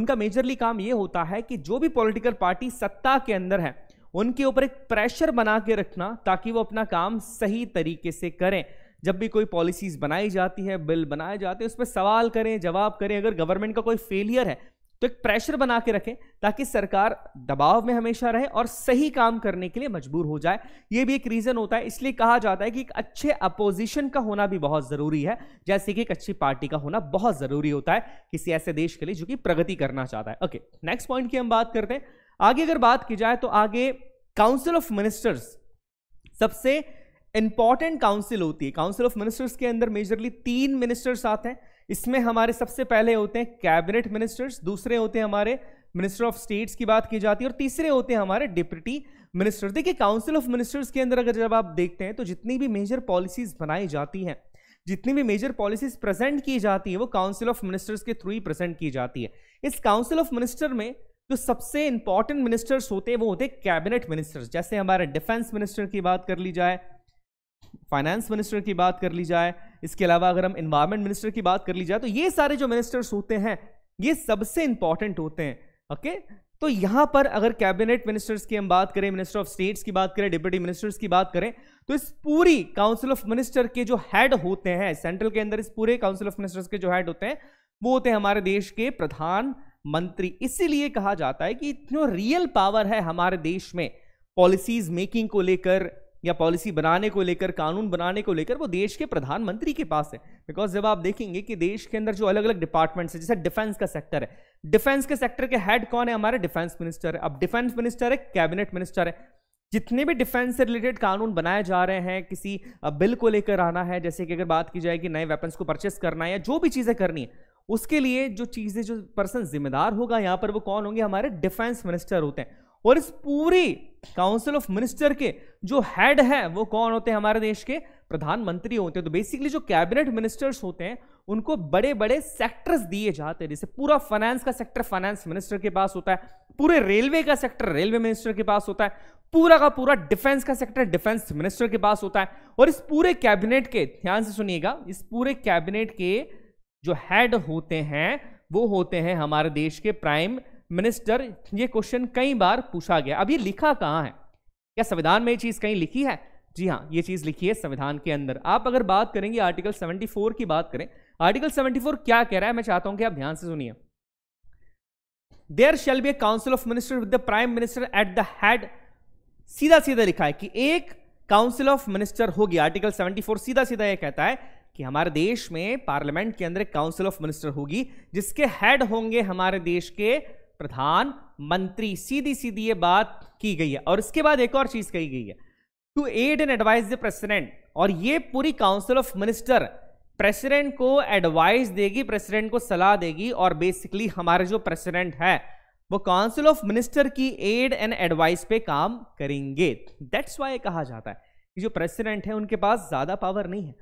उनका मेजरली काम ये होता है कि जो भी पॉलिटिकल पार्टी सत्ता के अंदर है उनके ऊपर एक प्रेशर बना के रखना ताकि वो अपना काम सही तरीके से करें जब भी कोई पॉलिसीज बनाई जाती है बिल बनाए जाते हैं उस पर सवाल करें जवाब करें अगर गवर्नमेंट का कोई फेलियर है तो एक प्रेशर बना के रखें ताकि सरकार दबाव में हमेशा रहे और सही काम करने के लिए मजबूर हो जाए यह भी एक रीज़न होता है इसलिए कहा जाता है कि एक अच्छे अपोजिशन का होना भी बहुत ज़रूरी है जैसे कि एक अच्छी पार्टी का होना बहुत ज़रूरी होता है किसी ऐसे देश के लिए जो कि प्रगति करना चाहता है ओके नेक्स्ट पॉइंट की हम बात करते हैं आगे अगर बात की जाए तो आगे काउंसिल ऑफ मिनिस्टर्स सबसे इंपॉर्टेंट काउंसिल होती है काउंसिल ऑफ मिनिस्टर्स के अंदर मेजरली तीन मिनिस्टर्स आते हैं इसमें हमारे सबसे पहले होते हैं कैबिनेट मिनिस्टर्स दूसरे होते हैं हमारे मिनिस्टर ऑफ स्टेट्स की बात की जाती है और तीसरे होते हैं हमारे डिप्टी मिनिस्टर देखिए काउंसिल ऑफ मिनिस्टर्स के अंदर अगर जब आप देखते हैं तो जितनी भी मेजर पॉलिसीज बनाई जाती हैं जितनी भी मेजर पॉलिसीज प्रेजेंट की जाती है वो काउंसिल ऑफ मिनिस्टर्स के थ्रू ही प्रेजेंट की जाती है इस काउंसिल ऑफ मिनिस्टर में जो सबसे इंपॉर्टेंट मिनिस्टर्स होते हैं वो होते हैं कैबिनेट मिनिस्टर्स जैसे हमारे डिफेंस मिनिस्टर की बात कर ली जाए फाइनेंस मिनिस्टर की बात कर ली जाए इसके अलावा अगर हम इन्वायरमेंट मिनिस्टर की बात कर ली जाए तो ये सारे जो मिनिस्टर्स होते हैं ये सबसे इंपॉर्टेंट होते हैं ओके तो यहां पर अगर कैबिनेट मिनिस्टर्स की हम बात करें मिनिस्टर ऑफ स्टेट्स की बात करें डिप्यूटी मिनिस्टर्स की बात करें तो इस पूरी काउंसिल ऑफ मिनिस्टर के जो हेड होते हैं सेंट्रल के अंदर इस पूरे काउंसिल ऑफ मिनिस्टर्स के जो हेड होते हैं वो होते हैं हमारे देश के प्रधान मंत्री इसीलिए कहा जाता है कि जो रियल पावर है हमारे देश में पॉलिसीज मेकिंग को लेकर या पॉलिसी बनाने को लेकर कानून बनाने को लेकर वो देश के प्रधानमंत्री के पास है बिकॉज जब आप देखेंगे कि देश के अंदर जो अलग अलग डिपार्टमेंट्स है जैसे डिफेंस का सेक्टर है डिफेंस के सेक्टर के हेड कौन है हमारे डिफेंस मिनिस्टर है अब डिफेंस मिनिस्टर है कैबिनेट मिनिस्टर है जितने भी डिफेंस से रिलेटेड कानून बनाए जा रहे हैं किसी बिल को लेकर आना है जैसे कि अगर बात की जाए कि नए वेपन्स को परचेस करना है या जो भी चीज़ें करनी है उसके लिए जो चीज़ें जो पर्सन जिम्मेदार होगा यहाँ पर वो कौन होंगे हमारे डिफेंस मिनिस्टर होते हैं और इस पूरी काउंसिल ऑफ मिनिस्टर के जो हेड है वो कौन होते हैं हमारे देश के प्रधानमंत्री होते हैं तो बेसिकली जो कैबिनेट मिनिस्टर्स होते हैं उनको बड़े बड़े सेक्टर्स दिए जाते हैं जैसे पूरा फाइनेंस का सेक्टर फाइनेंस मिनिस्टर के पास होता है पूरे रेलवे का सेक्टर रेलवे मिनिस्टर के पास होता है पूरा का पूरा डिफेंस का सेक्टर डिफेंस मिनिस्टर के पास होता है और इस पूरे कैबिनेट के ध्यान से सुनिएगा इस पूरे कैबिनेट के जो हेड होते हैं वो होते हैं हमारे देश के प्राइम मिनिस्टर ये क्वेश्चन कई बार पूछा गया अब ये लिखा कहाँ है क्या संविधान में ये चीज़ कहीं लिखी है जी हाँ ये चीज़ लिखी है संविधान के अंदर आप अगर बात करेंगे आर्टिकल 74 की बात करें आर्टिकल 74 क्या कह रहा है मैं चाहता हूं कि आप ध्यान से सुनिए there shall be a council of minister with the prime minister at the head सीधा सीधा लिखा है कि एक काउंसिल ऑफ मिनिस्टर होगी आर्टिकल 74 सीधा सीधा यह कहता है कि हमारे देश में पार्लियामेंट के अंदर एक काउंसिल ऑफ मिनिस्टर होगी जिसके हेड होंगे हमारे देश के प्रधानमंत्री सीधी सीधी ये बात की गई है और इसके बाद एक और चीज कही गई है to aid and advice the president और ये पूरी काउंसिल ऑफ मिनिस्टर प्रेसिडेंट को एडवाइस देगी प्रेसिडेंट को सलाह देगी और बेसिकली हमारे जो प्रेसिडेंट है वो काउंसिल ऑफ मिनिस्टर की एड एंड एडवाइस पे काम करेंगे दैट्स वाई कहा जाता है कि जो प्रेसिडेंट है उनके पास ज्यादा पावर नहीं है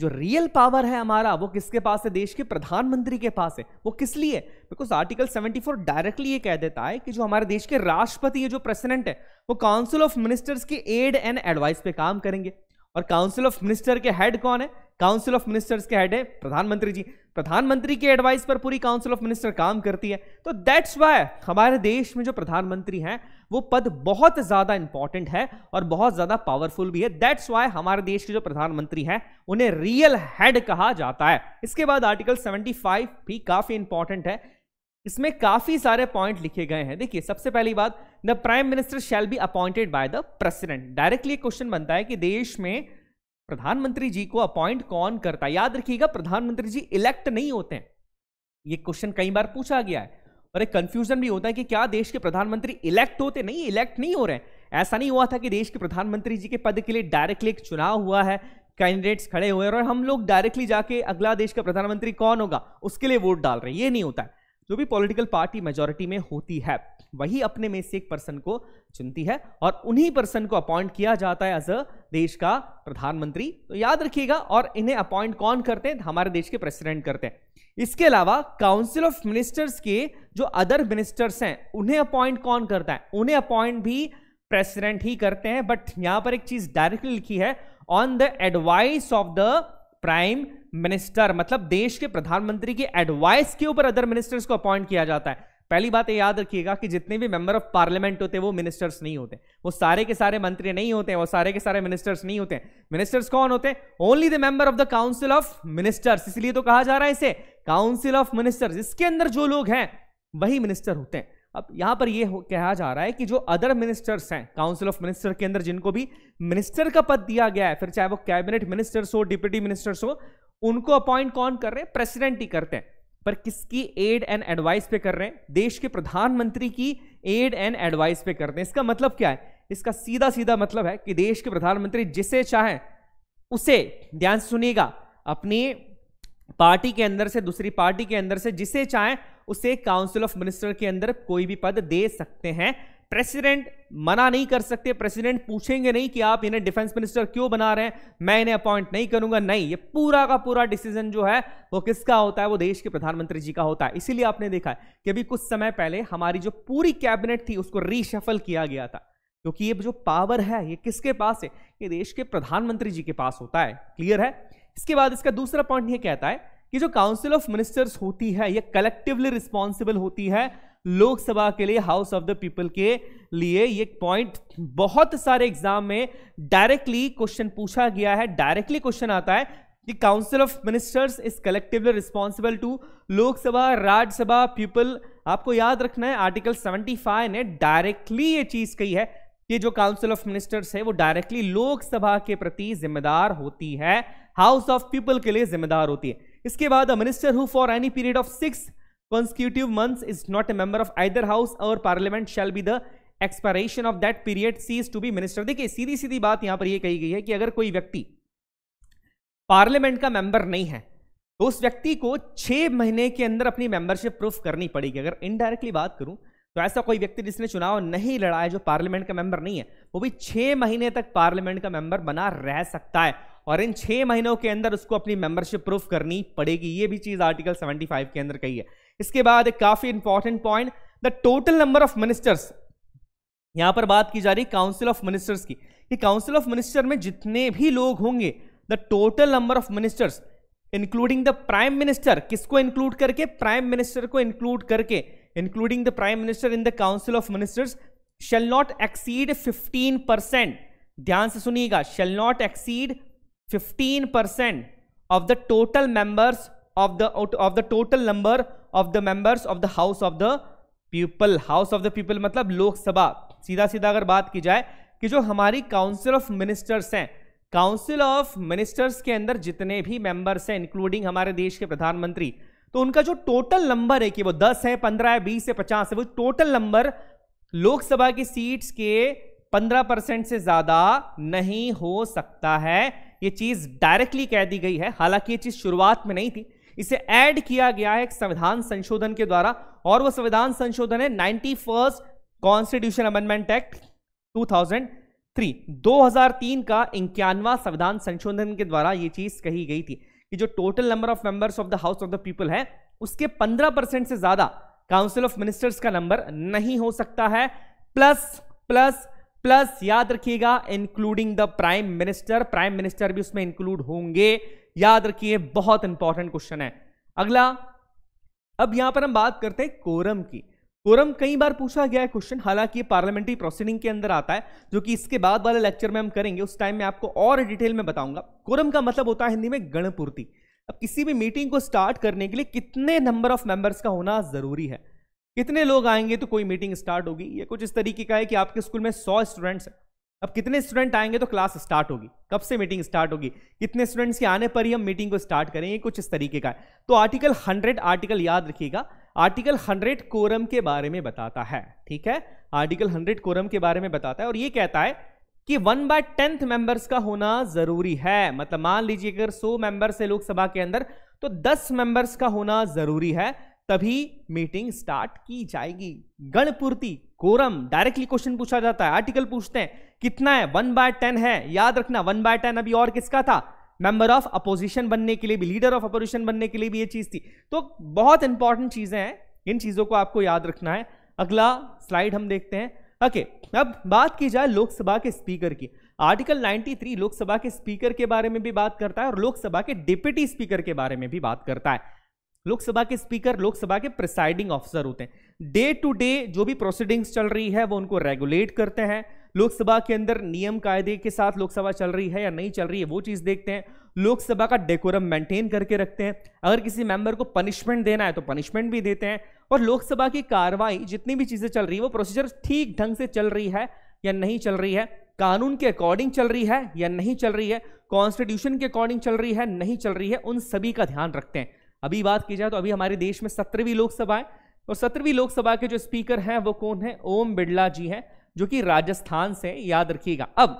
जो रियल पावर है हमारा वो किसके पास है देश के प्रधानमंत्री के पास है वो किस लिए बिकॉज आर्टिकल 74 डायरेक्टली ये कह देता है कि जो हमारे देश के राष्ट्रपति है जो प्रेसिडेंट है वो काउंसिल ऑफ मिनिस्टर्स के एड एंड एडवाइस पे काम करेंगे और काउंसिल ऑफ मिनिस्टर के हेड कौन है काउंसिल ऑफ मिनिस्टर्स के हेड है प्रधानमंत्री जी प्रधानमंत्री के एडवाइस पर पूरी काउंसिल ऑफ मिनिस्टर काम करती है तो दैट्स वाई हमारे देश में जो प्रधानमंत्री हैं वो पद बहुत ज़्यादा इंपॉर्टेंट है और बहुत ज़्यादा पावरफुल भी है दैट्स वाई हमारे देश के जो प्रधानमंत्री हैं उन्हें रियल हेड कहा जाता है इसके बाद आर्टिकल 75 भी काफ़ी इंपॉर्टेंट है इसमें काफी सारे पॉइंट लिखे गए हैं देखिए सबसे पहली बात the prime minister shall be appointed by the president directly question बनता है कि देश में प्रधानमंत्री जी को अपॉइंट कौन करता है याद रखिएगा प्रधानमंत्री जी इलेक्ट नहीं होते हैं ये क्वेश्चन कई बार पूछा गया है और एक कंफ्यूजन भी होता है कि क्या देश के प्रधानमंत्री इलेक्ट होते नहीं इलेक्ट नहीं हो रहे हैं ऐसा नहीं हुआ था कि देश के प्रधानमंत्री जी के पद के लिए डायरेक्टली एक चुनाव हुआ है कैंडिडेट्स खड़े हुए और हम लोग डायरेक्टली जाके अगला देश का प्रधानमंत्री कौन होगा उसके लिए वोट डाल रहे हैं ये नहीं होता है जो भी पॉलिटिकल पार्टी मेजोरिटी में होती है वही अपने में से एक पर्सन को चुनती है और उन्हीं पर्सन को अपॉइंट किया जाता है एज अ देश का प्रधानमंत्री तो याद रखिएगा और इन्हें अपॉइंट कौन करते हैं हमारे देश के प्रेसिडेंट करते हैं इसके अलावा काउंसिल ऑफ मिनिस्टर्स के जो अदर मिनिस्टर्स हैं उन्हें अपॉइंट कौन करता है उन्हें अपॉइंट भी प्रेसिडेंट ही करते हैं बट यहां पर एक चीज डायरेक्टली लिखी है on the advice of the prime minister मतलब देश के प्रधानमंत्री की एडवाइस के ऊपर अदर मिनिस्टर्स को अपॉइंट किया जाता है पहली बात ये याद रखिएगा कि जितने भी मेंबर ऑफ पार्लियामेंट होते हैं वो मिनिस्टर्स नहीं होते वो सारे के सारे मंत्री नहीं होते हैं वो सारे के सारे मिनिस्टर्स नहीं होते मिनिस्टर्स कौन होते हैं only the member of the council of ministers इसलिए तो कहा जा रहा है इसे काउंसिल ऑफ मिनिस्टर्स इसके अंदर जो लोग हैं वही मिनिस्टर होते हैं अब यहां पर यह कहा जा रहा है कि जो अदर मिनिस्टर्स हैं काउंसिल ऑफ मिनिस्टर के अंदर जिनको भी मिनिस्टर का पद दिया गया है फिर चाहे वो कैबिनेट मिनिस्टर्स हो डिप्यूटी मिनिस्टर्स हो उनको अपॉइंट कौन कर रहे हैं प्रेसिडेंट ही करते हैं पर किसकी एड एंड एडवाइस पे कर रहे हैं देश के प्रधानमंत्री की एड एंड एडवाइस पे करते हैं इसका मतलब क्या है इसका सीधा सीधा मतलब है कि देश के प्रधानमंत्री जिसे चाहें उसे ध्यान सुनेगा सुनिएगा अपनी पार्टी के अंदर से दूसरी पार्टी के अंदर से जिसे चाहें उसे काउंसिल ऑफ मिनिस्टर के अंदर कोई भी पद दे सकते हैं प्रेसिडेंट मना नहीं कर सकते प्रेसिडेंट पूछेंगे नहीं कि आप इन्हें डिफेंस मिनिस्टर क्यों बना रहे हैं मैं इन्हें अपॉइंट नहीं करूंगा नहीं ये पूरा का पूरा डिसीजन जो है वो किसका होता है वो देश के प्रधानमंत्री जी का होता है इसीलिए आपने देखा है कि अभी कुछ समय पहले हमारी जो पूरी कैबिनेट थी उसको रीशफल किया गया था क्योंकि ये जो पावर है ये किसके पास है ये देश के प्रधानमंत्री जी के पास होता है क्लियर है इसके बाद इसका दूसरा पॉइंट ये कहता है कि जो काउंसिल ऑफ मिनिस्टर्स होती है ये कलेक्टिवली रिस्पॉन्सिबल होती है लोकसभा के लिए हाउस ऑफ द पीपल के लिए ये पॉइंट बहुत सारे एग्जाम में डायरेक्टली क्वेश्चन पूछा गया है डायरेक्टली क्वेश्चन आता है कि council of ministers is collectively responsible to Lok Sabha Rajya Sabha people आपको याद रखना है आर्टिकल 75 ने डायरेक्टली ये चीज कही है कि जो काउंसिल ऑफ मिनिस्टर्स है वो डायरेक्टली लोकसभा के प्रति जिम्मेदार होती है हाउस ऑफ पीपल के लिए जिम्मेदार होती है इसके बाद a minister who for any period of six consecutive month is not a member of either house और parliament shall be the expiration of that period cease to be minister देखिए सीधी सीधी बात यहां पर यह कही गई है कि अगर कोई व्यक्ति पार्लियामेंट का मेंबर नहीं है तो उस व्यक्ति को छह महीने के अंदर अपनी मेंबरशिप प्रूफ करनी पड़ेगी अगर इनडायरेक्टली बात करूं तो ऐसा कोई व्यक्ति जिसने चुनाव नहीं लड़ा है जो पार्लियामेंट का मेंबर नहीं है वो भी छह महीने तक पार्लियामेंट का मेंबर बना रह सकता है और इन छह महीनों के अंदर उसको अपनी मेंबरशिप प्रूफ करनी पड़ेगी ये भी चीज़ आर्टिकल 75 के अंदर कही है इसके बाद एक काफ़ी important point the total number of ministers यहां पर बात की जा रही काउंसिल ऑफ मिनिस्टर्स की कि काउंसिल ऑफ मिनिस्टर में जितने भी लोग होंगे the total number of ministers including the prime minister किसको इंक्लूड करके प्राइम मिनिस्टर को इंक्लूड करके including the prime minister in the council of ministers shall not exceed 15 percent ध्यान से सुनिएगा shall not exceed fifteen percent of the total members of the of the total number of the members of the house of the people house of the people मतलब लोकसभा सीधा सीधा अगर बात की जाए कि जो हमारी काउंसिल ऑफ मिनिस्टर्स हैं काउंसिल ऑफ मिनिस्टर्स के अंदर जितने भी मेंबर्स हैं इंक्लूडिंग हमारे देश के प्रधानमंत्री तो उनका जो टोटल नंबर है कि वो 10 है 15 है 20 है 50 है वो टोटल नंबर लोकसभा की सीट्स के 15 परसेंट से ज्यादा नहीं हो सकता है ये चीज डायरेक्टली कह दी गई है हालांकि ये चीज शुरुआत में नहीं थी इसे ऐड किया गया है एक संविधान संशोधन के द्वारा और वो संविधान संशोधन है ninety first constitution amendment act 2003 2003 का इक्यानवा संविधान संशोधन के द्वारा ये चीज कही गई थी कि जो total number of members of the house of the people है उसके पंद्रह से ज्यादा काउंसिल ऑफ मिनिस्टर्स का नंबर नहीं हो सकता है प्लस प्लस प्लस याद रखिएगा including the prime minister prime minister भी उसमें इंक्लूड होंगे याद रखिए बहुत इंपॉर्टेंट क्वेश्चन है अगला अब यहां पर हम बात करते हैं कोरम की कोरम कई बार पूछा गया है क्वेश्चन हालांकि पार्लियामेंट्री प्रोसीडिंग के अंदर आता है जो कि इसके बाद वाले लेक्चर में हम करेंगे उस टाइम में आपको और डिटेल में बताऊंगा कोरम का मतलब होता है हिंदी में गणपूर्ति अब किसी भी मीटिंग को स्टार्ट करने के लिए कितने नंबर ऑफ मेंबर्स का होना जरूरी है कितने लोग आएंगे तो कोई मीटिंग स्टार्ट होगी ये कुछ इस तरीके का है कि आपके स्कूल में सौ स्टूडेंट्स हैं अब कितने स्टूडेंट आएंगे तो क्लास स्टार्ट होगी कब से मीटिंग स्टार्ट होगी कितने स्टूडेंट्स के आने पर ही हम मीटिंग को स्टार्ट करेंगे कुछ इस तरीके का है तो आर्टिकल हंड्रेड आर्टिकल याद रखिएगा आर्टिकल हंड्रेड कोरम के बारे में बताता है ठीक है आर्टिकल हंड्रेड कोरम के बारे में बताता है और ये कहता है कि वन बाय टेंथ मेंबर्स का होना जरूरी है मतलब मान लीजिए अगर सो मेंबर्स है लोकसभा के अंदर तो दस मेंबर्स का होना जरूरी है तभी मीटिंग स्टार्ट की जाएगी गणपूर्ति कोरम डायरेक्टली क्वेश्चन पूछा जाता है आर्टिकल पूछते हैं कितना है वन बाय टेन है याद रखना वन बाय टेन अभी और किसका था मेंबर ऑफ अपोजिशन बनने के लिए भी लीडर ऑफ अपोजिशन बनने के लिए भी ये चीज थी तो बहुत इंपॉर्टेंट चीजें हैं इन चीजों को आपको याद रखना है अगला स्लाइड हम देखते हैं ओके okay, अब बात की जाए लोकसभा के स्पीकर की आर्टिकल 93 लोकसभा के स्पीकर के बारे में भी बात करता है और लोकसभा के डिप्यूटी स्पीकर के बारे में भी बात करता है लोकसभा के स्पीकर लोकसभा के प्रिसाइडिंग ऑफिसर होते हैं डे टू डे जो भी प्रोसीडिंग्स चल रही है वो उनको रेगुलेट करते हैं लोकसभा के अंदर नियम कायदे के साथ लोकसभा चल रही है या नहीं चल रही है वो चीज़ देखते हैं लोकसभा का डेकोरम मेंटेन करके रखते हैं अगर किसी मेंबर को पनिशमेंट देना है तो पनिशमेंट भी देते हैं और लोकसभा की कार्रवाई जितनी भी चीज़ें चल रही है वो प्रोसीजर ठीक ढंग से चल रही है या नहीं चल रही है कानून के अकॉर्डिंग चल रही है या नहीं चल रही है कॉन्स्टिट्यूशन के अकॉर्डिंग चल रही है नहीं चल रही है उन सभी का ध्यान रखते हैं अभी बात की जाए तो अभी हमारे देश में सत्रहवीं लोकसभा है और सत्रहवीं लोकसभा के जो स्पीकर हैं वो कौन है ओम बिड़ला जी हैं जो कि राजस्थान से याद रखिएगा अब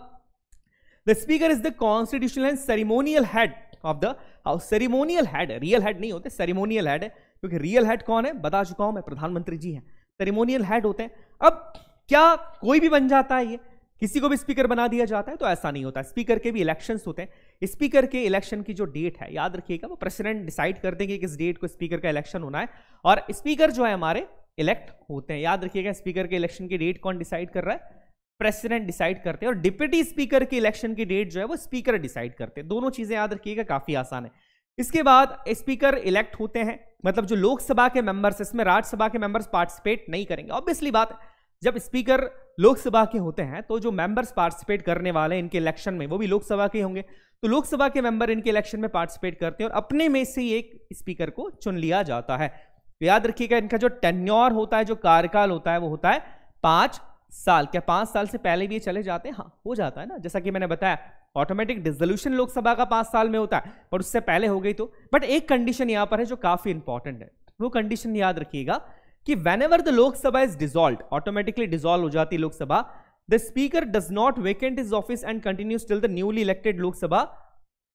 the speaker is the constitutional and ceremonial head of the house ceremonial head real head नहीं होते सेरिमोनियल हेड है क्योंकि रियल हेड कौन है बता चुका हूं मैं प्रधानमंत्री जी हैं सेरिमोनियल हेड होते हैं अब क्या कोई भी बन जाता है ये किसी को भी स्पीकर बना दिया जाता है तो ऐसा नहीं होता स्पीकर के भी इलेक्शंस होते हैं स्पीकर के इलेक्शन की जो डेट है याद रखिएगा वो प्रेसिडेंट डिसाइड करते देंगे किस डेट को स्पीकर का इलेक्शन होना है और स्पीकर जो है हमारे इलेक्ट होते हैं याद रखिएगा स्पीकर के इलेक्शन की डेट कौन डिसाइड कर रहा है प्रेसिडेंट डिसाइड करते हैं और डिप्यूटी स्पीकर के इलेक्शन की डेट जो है वो स्पीकर डिसाइड करते हैं दोनों चीजें याद रखिएगा काफी आसान है इसके बाद स्पीकर इलेक्ट होते हैं मतलब जो लोकसभा के मेंबर्स इसमें राज्यसभा के मेंबर्स पार्टिसिपेट नहीं करेंगे ऑब्वियसली बात जब स्पीकर लोकसभा के होते हैं तो जो मेंबर्स पार्टिसिपेट करने वाले इनके इलेक्शन में वो भी लोकसभा के होंगे तो लोकसभा के मेंबर इनके इलेक्शन में पार्टिसिपेट करते हैं और अपने में से एक स्पीकर को चुन लिया जाता है तो याद रखिएगा इनका जो टेन्योर होता है जो कार्यकाल होता है वो होता है पांच साल क्या पांच साल से पहले भी ये चले जाते हैं हाँ हो जाता है ना जैसा कि मैंने बताया ऑटोमेटिक डिजोल्यूशन लोकसभा का पांच साल में होता है पर उससे पहले हो गई तो बट एक कंडीशन यहां पर है जो काफी इंपॉर्टेंट है वो कंडीशन याद रखिएगा कि whenever the Lok Sabha is dissolve automatically dissolve हो जाती है Lok Sabha the speaker does not vacant his office and continues till the newly elected lok sabha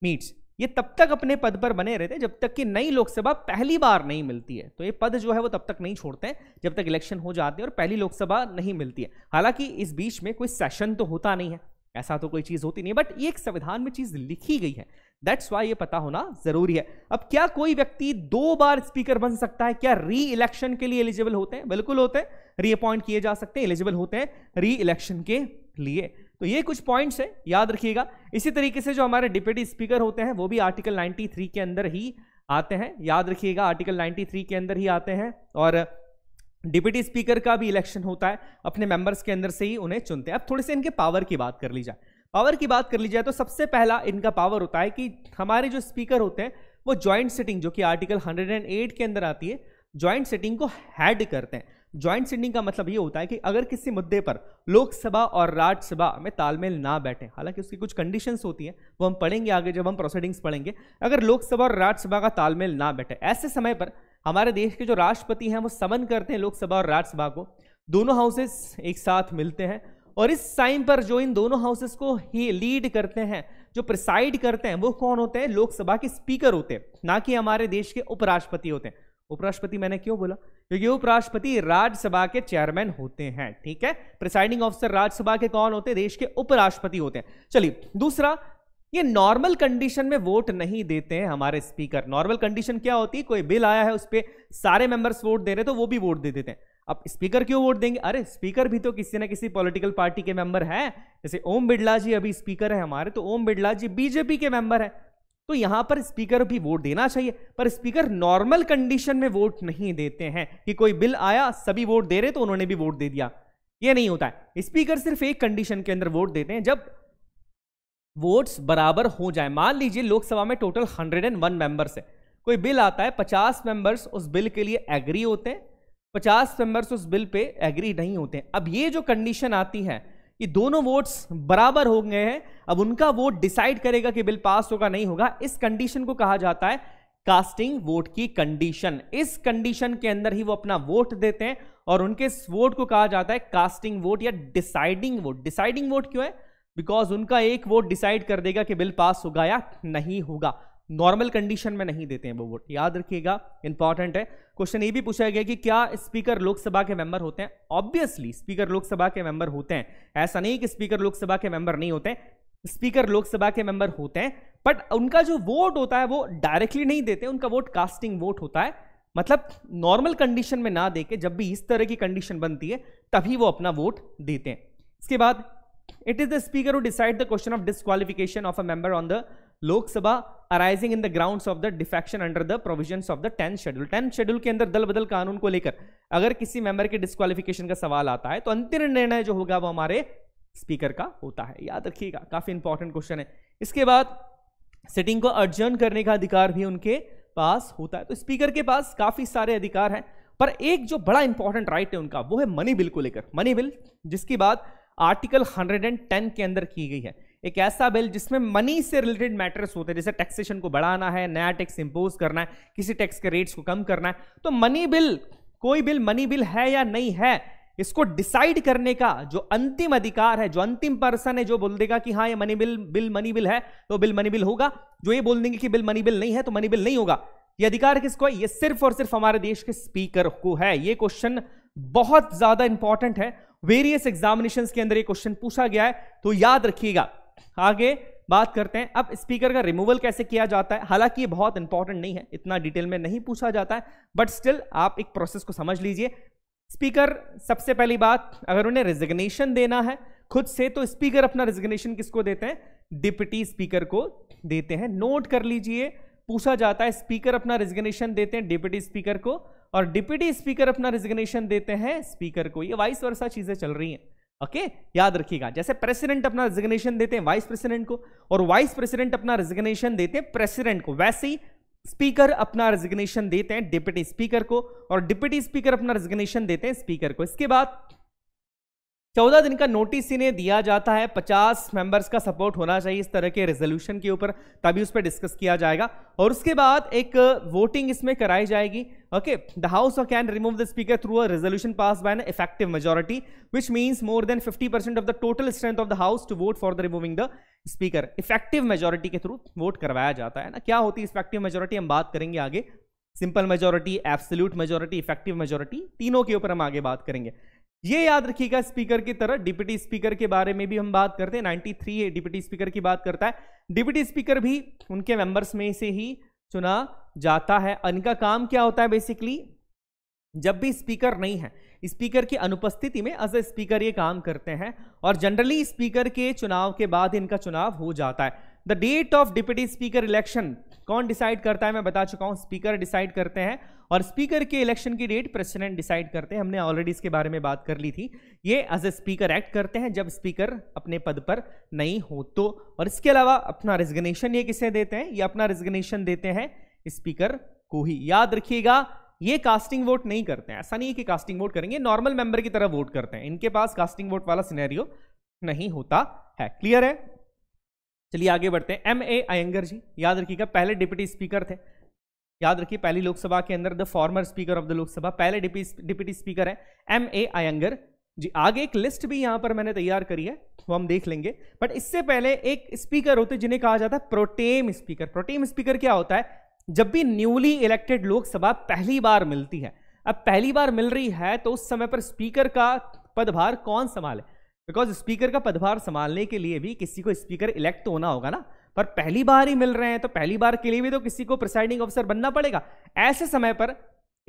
meets ये तब तक अपने पद पर बने रहते हैं जब तक कि नई लोकसभा पहली बार नहीं मिलती है तो ये पद जो है वो तब तक नहीं छोड़ते हैं जब तक इलेक्शन हो जाते हैं और पहली लोकसभा नहीं मिलती है हालांकि इस बीच में कोई सेशन तो होता नहीं है ऐसा तो कोई चीज़ होती नहीं बट ये एक संविधान में चीज़ लिखी गई है दैट्स वाई ये पता होना जरूरी है अब क्या कोई व्यक्ति दो बार स्पीकर बन सकता है क्या री इलेक्शन के लिए एलिजिबल होते हैं बिल्कुल होते हैं रीअपॉइंट किए जा सकते हैं एलिजिबल होते हैं री इलेक्शन के लिए तो ये कुछ पॉइंट्स हैं याद रखिएगा इसी तरीके से जो हमारे डिप्यूटी स्पीकर होते हैं वो भी आर्टिकल 93 के अंदर ही आते हैं याद रखिएगा आर्टिकल 93 के अंदर ही आते हैं और डिप्यूटी स्पीकर का भी इलेक्शन होता है अपने मेंबर्स के अंदर से ही उन्हें चुनते हैं अब थोड़े से इनके पावर की बात कर ली जाए पावर की बात कर ली जाए तो सबसे पहला इनका पावर होता है कि हमारे जो स्पीकर होते हैं वो ज्वाइंट सिटिंग जो कि आर्टिकल 108 के अंदर आती है ज्वाइंट सिटिंग को हैड करते हैं ज्वाइंट सिटिंग का मतलब ये होता है कि अगर किसी मुद्दे पर लोकसभा और राज्यसभा में तालमेल ना बैठे हालांकि उसकी कुछ कंडीशंस होती हैं वो हम पढ़ेंगे आगे जब हम प्रोसीडिंग्स पढ़ेंगे अगर लोकसभा और राज्यसभा का तालमेल ना बैठे ऐसे समय पर हमारे देश के जो राष्ट्रपति हैं वो समन करते हैं लोकसभा और राज्यसभा को दोनों हाउसेस एक साथ मिलते हैं और इस टाइम पर जो इन दोनों हाउसेस को ही लीड करते हैं जो प्रिसाइड करते हैं वो कौन होते हैं लोकसभा के स्पीकर होते हैं ना कि हमारे देश के उपराष्ट्रपति होते हैं उपराष्ट्रपति मैंने क्यों बोला क्योंकि उपराष्ट्रपति राज्यसभा के चेयरमैन होते हैं ठीक है प्रिसाइडिंग ऑफिसर राज्यसभा के कौन होते हैं देश के उपराष्ट्रपति होते हैं चलिए दूसरा ये नॉर्मल कंडीशन में वोट नहीं देते हैं हमारे स्पीकर नॉर्मल कंडीशन क्या होती है कोई बिल आया है उस पर सारे मेंबर्स वोट दे रहे तो वो भी वोट दे देते हैं अब स्पीकर क्यों वोट देंगे अरे स्पीकर भी तो किसी ना किसी पॉलिटिकल पार्टी के मेंबर हैं जैसे ओम बिड़ला जी अभी स्पीकर है हमारे तो ओम बिड़ला जी बीजेपी के मेंबर है तो यहां पर स्पीकर भी वोट देना चाहिए पर स्पीकर नॉर्मल कंडीशन में वोट नहीं देते हैं कि कोई बिल आया सभी वोट दे रहे तो उन्होंने भी वोट दे दिया ये नहीं होता है स्पीकर सिर्फ एक कंडीशन के अंदर वोट देते हैं जब वोट्स बराबर हो जाए मान लीजिए लोकसभा में टोटल 101 मेंबर्स है कोई बिल आता है 50 मेंबर्स उस बिल के लिए एग्री होते हैं 50 मेंबर्स उस बिल पे एग्री नहीं होते हैं अब ये जो कंडीशन आती है कि दोनों वोट्स बराबर हो गए हैं अब उनका वोट डिसाइड करेगा कि बिल पास होगा नहीं होगा इस कंडीशन को कहा जाता है कास्टिंग वोट की कंडीशन इस कंडीशन के अंदर ही वो अपना वोट देते हैं और उनके वोट को कहा जाता है कास्टिंग वोट या डिसाइडिंग वोट डिसाइडिंग वोट क्यों है बिकॉज उनका एक वोट डिसाइड कर देगा कि बिल पास होगा या नहीं होगा नॉर्मल कंडीशन में नहीं देते हैं वो वोट याद रखिएगा इंपॉर्टेंट है क्वेश्चन ये भी पूछा गया कि क्या स्पीकर लोकसभा के मेंबर होते हैं ऑब्वियसली स्पीकर लोकसभा के मेंबर होते हैं ऐसा नहीं कि स्पीकर लोकसभा के मेंबर नहीं होते स्पीकर लोकसभा के मेंबर होते हैं बट उनका जो वोट होता है वो डायरेक्टली नहीं देते उनका वोट कास्टिंग वोट होता है मतलब नॉर्मल कंडीशन में ना देके जब भी इस तरह की कंडीशन बनती है तभी वो अपना वोट देते हैं इसके बाद it is the speaker who decides the question of disqualification of a member on the Lok Sabha arising in the grounds of the defection under the provisions of tenth schedule tenth schedule के अंदर दल बदल कानून को लेकर अगर किसी member के डिस्कालिफिकेशन का सवाल आता है तो अंतिम निर्णय जो होगा वो हमारे स्पीकर का होता है याद रखिएगा काफी इंपॉर्टेंट क्वेश्चन है इसके बाद सिटिंग को अर्जन करने का अधिकार भी उनके पास होता है तो स्पीकर के पास काफी सारे अधिकार हैं पर एक जो बड़ा इंपॉर्टेंट राइट है उनका वो है मनी बिल को लेकर मनी बिल जिसकी बात आर्टिकल 110 के अंदर की गई है एक ऐसा बिल जिसमें मनी से रिलेटेड मैटर्स होते हैं जैसे टैक्सेशन को बढ़ाना है नया टैक्स इंपोज करना है किसी टैक्स के रेट्स को कम करना है तो मनी बिल कोई बिल मनी बिल है या नहीं है इसको डिसाइड करने का जो अंतिम अधिकार है जो अंतिम पर्सन है जो बोल देगा कि हाँ ये money bill bill money bill है तो बिल मनी बिल होगा जो ये बोल देंगे कि बिल मनी बिल नहीं है तो मनी बिल नहीं होगा ये अधिकार किसको है ये सिर्फ और सिर्फ हमारे देश के स्पीकर को है ये क्वेश्चन बहुत ज्यादा इंपॉर्टेंट है वेरियस एग्जामिनेशन के अंदर ये क्वेश्चन पूछा गया है तो याद रखिएगा आगे बात करते हैं अब स्पीकर का रिमूवल कैसे किया जाता है हालांकि ये बहुत इंपॉर्टेंट नहीं है इतना डिटेल में नहीं पूछा जाता है बट स्टिल आप एक प्रोसेस को समझ लीजिए स्पीकर सबसे पहली बात अगर उन्हें रिजिग्नेशन देना है खुद से तो स्पीकर अपना रिजिग्नेशन किसको देते हैं डिप्टी स्पीकर को देते हैं नोट कर लीजिए पूछा जाता है स्पीकर अपना रिजिग्नेशन देते हैं डिप्यूटी स्पीकर को और डिप्यूटी स्पीकर अपना रिजिग्नेशन देते हैं स्पीकर को ये वाइस वर्षा चीजें चल रही हैं ओके याद रखिएगा जैसे प्रेसिडेंट अपना रिजिग्नेशन देते हैं वाइस प्रेसिडेंट को और वाइस प्रेसिडेंट अपना रिजिग्नेशन देते हैं प्रेसिडेंट को वैसे ही स्पीकर अपना रिजिग्नेशन देते हैं डिप्यूटी स्पीकर को और डिप्यूटी स्पीकर अपना रिजिग्नेशन देते हैं स्पीकर को इसके बाद चौदह दिन का नोटिस इन्हें दिया जाता है पचास मेंबर्स का सपोर्ट होना चाहिए इस तरह के रेजोल्यूशन के ऊपर तभी उस पर डिस्कस किया जाएगा और उसके बाद एक वोटिंग uh, इसमें कराई जाएगी okay the house of can remove the speaker through a resolution pass by an effective majority which means more than 50 percent of the total strength of the house to vote for the removing the speaker effective majority के through vote करवाया जाता है ना क्या होती है effective majority हम बात करेंगे आगे simple majority absolute majority effective majority तीनों के ऊपर हम आगे बात करेंगे ये याद रखिएगा स्पीकर की तरह डिप्टी स्पीकर के बारे में भी हम बात करते हैं 93 डिप्टी स्पीकर की बात करता है डिप्टी स्पीकर भी उनके मेंबर्स में से ही चुना जाता है इनका काम क्या होता है बेसिकली जब भी स्पीकर नहीं है स्पीकर की अनुपस्थिति में एज ए स्पीकर ये काम करते हैं और जनरली स्पीकर के चुनाव के बाद इनका चुनाव हो जाता है the date of deputy speaker election कौन डिसाइड करता है मैं बता चुका हूं स्पीकर डिसाइड करते हैं और स्पीकर के इलेक्शन की डेट प्रेसिडेंट डिसाइड करते हैं हमने ऑलरेडी इसके बारे में बात कर ली थी ये एज ए स्पीकर एक्ट करते हैं जब स्पीकर अपने पद पर नहीं हो तो और इसके अलावा अपना रिजिग्नेशन ये किसे देते हैं ये अपना रिजिग्नेशन देते हैं स्पीकर को ही याद रखिएगा ये कास्टिंग वोट नहीं करते हैं ऐसा नहीं है कि कास्टिंग वोट करेंगे नॉर्मल मेंबर की तरह वोट करते हैं इनके पास कास्टिंग वोट वाला सिनेरियो नहीं होता है क्लियर है चलिए आगे बढ़ते हैं एम ए अयंगर जी याद रखिएगा पहले डिप्टी स्पीकर थे याद रखिए पहली लोकसभा के अंदर the former speaker of the Lok Sabha पहले डिप्टी स्पीकर है एम ए अयंगर जी आगे एक लिस्ट भी यहाँ पर मैंने तैयार करी है वो हम देख लेंगे बट इससे पहले एक स्पीकर होते जिन्हें कहा जाता है प्रोटेम स्पीकर प्रोटेम स्पीकर क्या होता है जब भी न्यूली इलेक्टेड लोकसभा पहली बार मिलती है अब पहली बार मिल रही है तो उस समय पर स्पीकर का पदभार कौन संभाले बिकॉज स्पीकर का पदभार संभालने के लिए भी किसी को स्पीकर इलेक्ट तो होना होगा ना पर पहली बार ही मिल रहे हैं तो पहली बार के लिए भी तो किसी को प्रिसाइडिंग ऑफिसर बनना पड़ेगा ऐसे समय पर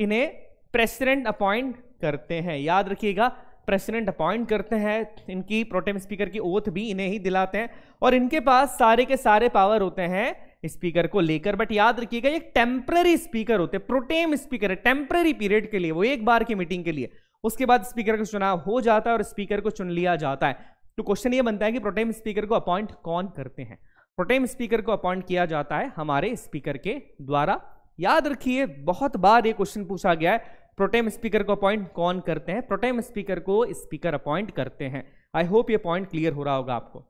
इन्हें प्रेसिडेंट अपॉइंट करते हैं याद रखिएगा प्रेसिडेंट अपॉइंट करते हैं इनकी प्रोटेम स्पीकर की ओथ भी इन्हें ही दिलाते हैं और इनके पास सारे के सारे पावर होते हैं स्पीकर को लेकर बट याद रखिएगा ये टेम्पररी स्पीकर होते हैं प्रोटेम स्पीकर है टेम्पररी पीरियड के लिए वो एक बार की मीटिंग के लिए उसके बाद स्पीकर का चुनाव हो जाता है और स्पीकर को चुन लिया जाता है तो क्वेश्चन ये बनता है कि प्रोटेम स्पीकर को अपॉइंट कौन करते हैं प्रोटेम स्पीकर को अपॉइंट किया जाता है हमारे स्पीकर के द्वारा याद रखिए बहुत बार ये क्वेश्चन पूछा गया है प्रोटेम स्पीकर को अपॉइंट कौन करते हैं प्रोटेम स्पीकर को स्पीकर अपॉइंट करते हैं आई होप ये पॉइंट क्लियर हो रहा होगा आपको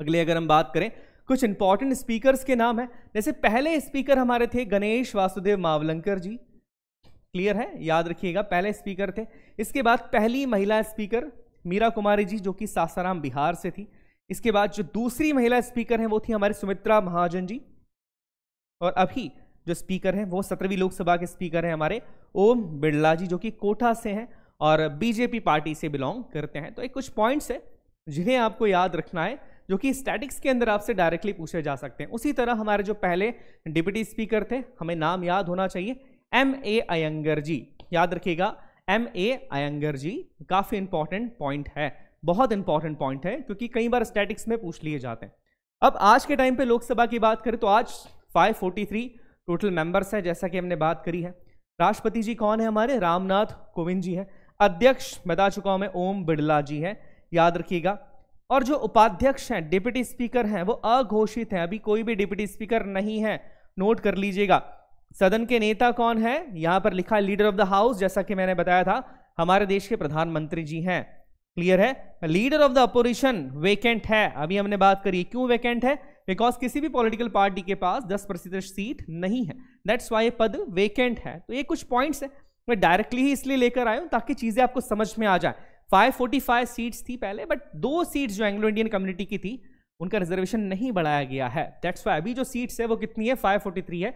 अगले अगर हम बात करें कुछ इंपॉर्टेंट स्पीकर्स के नाम है जैसे पहले स्पीकर हमारे थे गणेश वासुदेव मावलंकर जी क्लियर है याद रखिएगा पहले स्पीकर थे इसके बाद पहली महिला स्पीकर मीरा कुमारी जी जो कि सासाराम बिहार से थी इसके बाद जो दूसरी महिला स्पीकर हैं वो थी हमारी सुमित्रा महाजन जी और अभी जो स्पीकर हैं वो सत्रहवीं लोकसभा के स्पीकर हैं हमारे ओम बिड़ला जी जो कि कोटा से हैं और बीजेपी पार्टी से बिलोंग करते हैं तो एक कुछ पॉइंट्स है जिन्हें आपको याद रखना है जो कि स्टैटिक्स के अंदर आपसे डायरेक्टली पूछे जा सकते हैं उसी तरह हमारे जो पहले डिप्टी स्पीकर थे हमें नाम याद होना चाहिए एम ए अयंगर जी याद रखिएगा एम ए अयंगर जी काफ़ी इंपॉर्टेंट पॉइंट है बहुत इंपॉर्टेंट पॉइंट है क्योंकि कई बार स्टैटिक्स में पूछ लिए जाते हैं अब आज के टाइम पे लोकसभा की बात करें तो आज 543 टोटल मेंबर्स हैं जैसा कि हमने बात करी है राष्ट्रपति जी कौन है हमारे रामनाथ कोविंद जी हैं अध्यक्ष बता चुका हूं मैं ओम बिड़ला जी हैं याद रखिएगा और जो उपाध्यक्ष हैं डिप्टी स्पीकर हैं वो अघोषित हैं अभी कोई भी डिप्टी स्पीकर नहीं है नोट कर लीजिएगा सदन के नेता कौन है यहां पर लिखा लीडर ऑफ द हाउस जैसा कि मैंने बताया था हमारे देश के प्रधानमंत्री जी हैं क्लियर है leader of the opposition vacant है अभी हमने बात करी क्यों वेकेंट है बिकॉज किसी भी पॉलिटिकल पार्टी के पास 10 प्रतिशत सीट नहीं है दैट्स वाई पद वेकेंट है तो ये कुछ पॉइंट्स है मैं डायरेक्टली ही इसलिए लेकर आया ताकि चीज़ें आपको समझ में आ जाए 545 सीट्स थी पहले बट दो सीट्स जो एंग्लो इंडियन कम्युनिटी की थी उनका रिजर्वेशन नहीं बढ़ाया गया है दैट्स वाई अभी जो सीट्स है वो कितनी है 543 है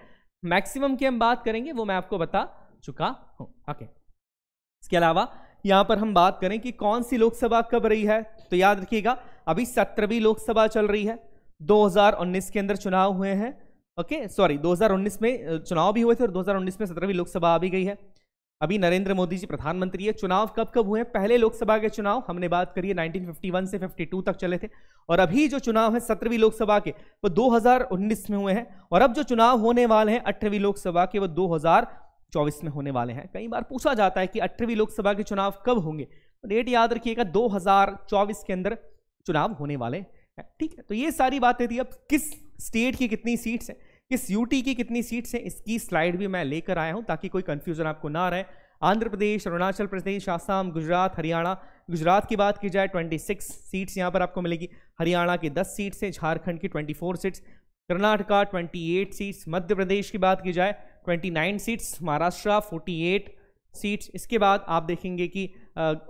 मैक्सिमम की हम बात करेंगे वो मैं आपको बता चुका हूं ओके इसके अलावा यहां पर हम बात करें कि कौन सी लोकसभा कब रही है तो याद रखिएगा अभी सत्रहवीं लोकसभा चल रही है 2019 के अंदर चुनाव हुए हैं ओके सॉरी 2019 में चुनाव भी हुए थे और 2019 में सत्रहवीं लोकसभा आ भी गई है अभी नरेंद्र मोदी जी प्रधानमंत्री है चुनाव कब कब हुए पहले लोकसभा के चुनाव हमने बात करी है 1951 से 52 तक चले थे और अभी जो चुनाव है सत्रहवीं लोकसभा के वो 2019 में हुए हैं और अब जो चुनाव होने वाले हैं अठारहवीं लोकसभा के वो 2024 में होने वाले हैं कई बार पूछा जाता है कि अठारहवीं लोकसभा के चुनाव कब होंगे तो डेट याद रखिएगा दो के अंदर चुनाव होने वाले हैं ठीक है तो ये सारी बातें थी अब किस स्टेट की कितनी सीट्स हैं इस यूटी की कितनी सीट्स हैं इसकी स्लाइड भी मैं लेकर आया हूँ ताकि कोई कन्फ्यूजन आपको ना रहे आंध्र प्रदेश अरुणाचल प्रदेश आसाम गुजरात हरियाणा गुजरात की बात की जाए 26 सीट्स यहाँ पर आपको मिलेगी हरियाणा की 10 सीट्स हैं झारखंड की 24 सीट्स कर्नाटका 28 सीट्स मध्य प्रदेश की बात की जाए 29 सीट्स महाराष्ट्र 48 सीट्स इसके बाद आप देखेंगे कि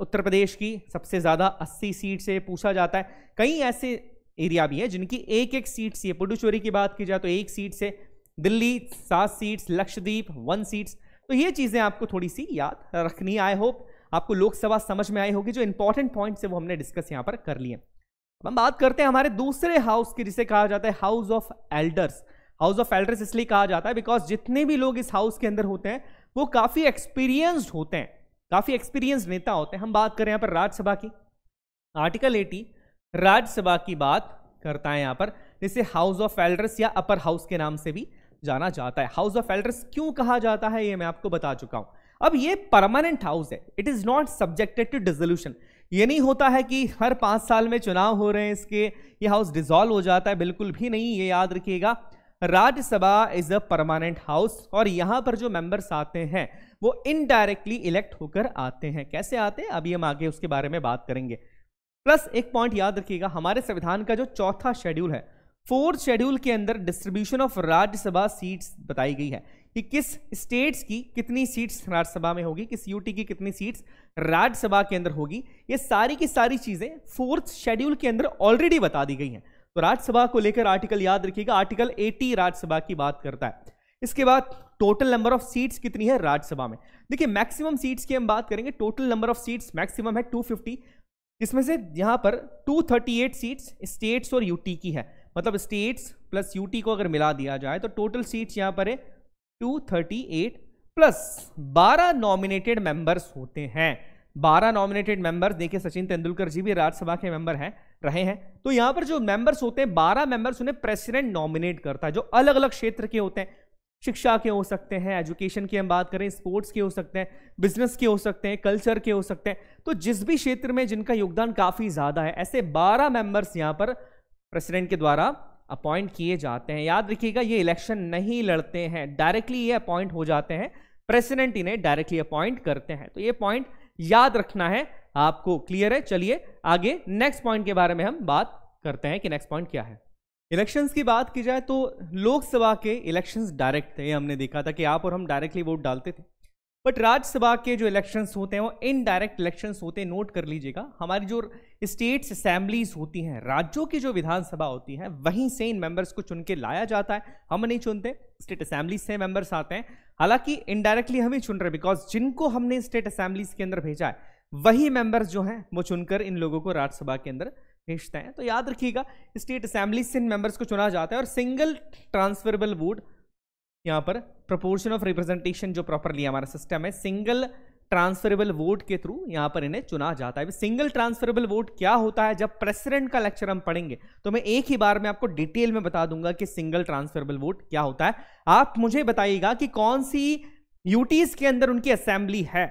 उत्तर प्रदेश की सबसे ज़्यादा 80 सीट से पूछा जाता है कई ऐसे एरिया भी है जिनकी एक एक सीट से पुडुचेरी की बात की जाए तो एक सीट से दिल्ली सात सीट्स लक्षद्वीप वन सीट्स तो ये चीज़ें आपको थोड़ी सी याद रखनी आई होप आपको लोकसभा समझ में आई होगी जो इंपॉर्टेंट पॉइंट्स है वो हमने डिस्कस यहाँ पर कर लिए अब हम बात करते हैं हमारे दूसरे हाउस की जिसे कहा जाता है house of elders house of elders इसलिए कहा जाता है बिकॉज जितने भी लोग इस हाउस के अंदर होते हैं वो काफ़ी एक्सपीरियंस्ड होते हैं काफ़ी एक्सपीरियंस नेता होते हैं हम बात करें यहाँ पर राज्यसभा की आर्टिकल एटी राज्यसभा की बात करता है यहां पर जिसे हाउस ऑफ एल्डर्स या अपर हाउस के नाम से भी जाना जाता है हाउस ऑफ एल्डर्स क्यों कहा जाता है ये मैं आपको बता चुका हूं अब ये परमानेंट हाउस है it is not subjected to dissolution ये नहीं होता है कि हर पांच साल में चुनाव हो रहे हैं इसके ये हाउस डिजोल्व हो जाता है बिल्कुल भी नहीं ये याद रखिएगा Rajya Sabha is a permanent house और यहाँ पर जो मेंबर्स आते हैं वो इनडायरेक्टली इलेक्ट होकर आते हैं कैसे आते हैं अभी हम आगे उसके बारे में बात करेंगे प्लस एक पॉइंट याद रखिएगा हमारे संविधान का जो चौथा शेड्यूल है फोर्थ शेड्यूल के अंदर डिस्ट्रीब्यूशन ऑफ राज्यसभा सीट्स बताई गई है कि किस स्टेट्स की कितनी सीट्स राज्यसभा में होगी किस यूटी की कितनी सीट्स राज्यसभा के अंदर होगी ये सारी की सारी चीज़ें फोर्थ शेड्यूल के अंदर ऑलरेडी बता दी गई हैं तो राज्यसभा को लेकर आर्टिकल याद रखिएगा आर्टिकल 80 राज्यसभा की बात करता है इसके बाद टोटल नंबर ऑफ सीट्स कितनी है राज्यसभा में देखिए मैक्सिमम सीट्स की हम बात करेंगे total number of seats maximum है 250 इसमें से यहाँ पर 238 सीट्स स्टेट्स और यूटी की है मतलब स्टेट्स प्लस यूटी को अगर मिला दिया जाए तो टोटल सीट्स यहाँ पर है 238 प्लस 12 नॉमिनेटेड मेंबर्स होते हैं 12 नॉमिनेटेड मेंबर्स देखिए सचिन तेंदुलकर जी भी राज्यसभा के मेंबर हैं रहे हैं तो यहाँ पर जो मेंबर्स होते हैं 12 मेंबर्स उन्हें प्रेसिडेंट नॉमिनेट करता है जो अलग अलग क्षेत्र के होते हैं शिक्षा के हो सकते हैं एजुकेशन की हम बात करें स्पोर्ट्स के हो सकते हैं बिजनेस के हो सकते हैं कल्चर के हो सकते हैं तो जिस भी क्षेत्र में जिनका योगदान काफ़ी ज़्यादा है ऐसे 12 मेंबर्स यहाँ पर प्रेसिडेंट के द्वारा अपॉइंट किए जाते हैं याद रखिएगा ये इलेक्शन नहीं लड़ते हैं डायरेक्टली ये अपॉइंट हो जाते हैं प्रेसिडेंट इन्हें डायरेक्टली अपॉइंट करते हैं तो ये पॉइंट याद रखना है आपको क्लियर है चलिए आगे नेक्स्ट पॉइंट के बारे में हम बात करते हैं कि नेक्स्ट पॉइंट क्या है इलेक्शंस की बात की जाए तो लोकसभा के इलेक्शंस डायरेक्ट थे हमने देखा था कि आप और हम डायरेक्टली वोट डालते थे बट राज्यसभा के जो इलेक्शंस होते हैं वो इनडायरेक्ट इलेक्शंस होते हैं नोट कर लीजिएगा हमारी जो स्टेट्स असेंबलीज होती हैं राज्यों की जो विधानसभा होती है वहीं से इन मेंबर्स को चुन के लाया जाता है हम नहीं चुनते स्टेट असेंबली से मेंबर्स आते हैं हालांकि इनडायरेक्टली हमें चुन रहे बिकॉज जिनको हमने स्टेट असेंबलीज के अंदर भेजा है वही मेंबर्स जो हैं वो चुनकर इन लोगों को राज्यसभा के अंदर भेजते हैं तो याद रखिएगा स्टेट असेंबली से इन मेंबर्स को चुना जाता है और सिंगल ट्रांसफरेबल वोट यहाँ पर प्रोपोर्शन ऑफ रिप्रेजेंटेशन जो प्रॉपरली हमारा सिस्टम है सिंगल ट्रांसफरेबल वोट के थ्रू यहाँ पर इन्हें चुना जाता है सिंगल ट्रांसफरेबल वोट क्या होता है जब प्रेसिडेंट का लेक्चर हम पढ़ेंगे तो मैं एक ही बार में आपको डिटेल में बता दूंगा कि सिंगल ट्रांसफरेबल वोट क्या होता है आप मुझे बताइएगा कि कौन सी यूटीज के अंदर उनकी असेंबली है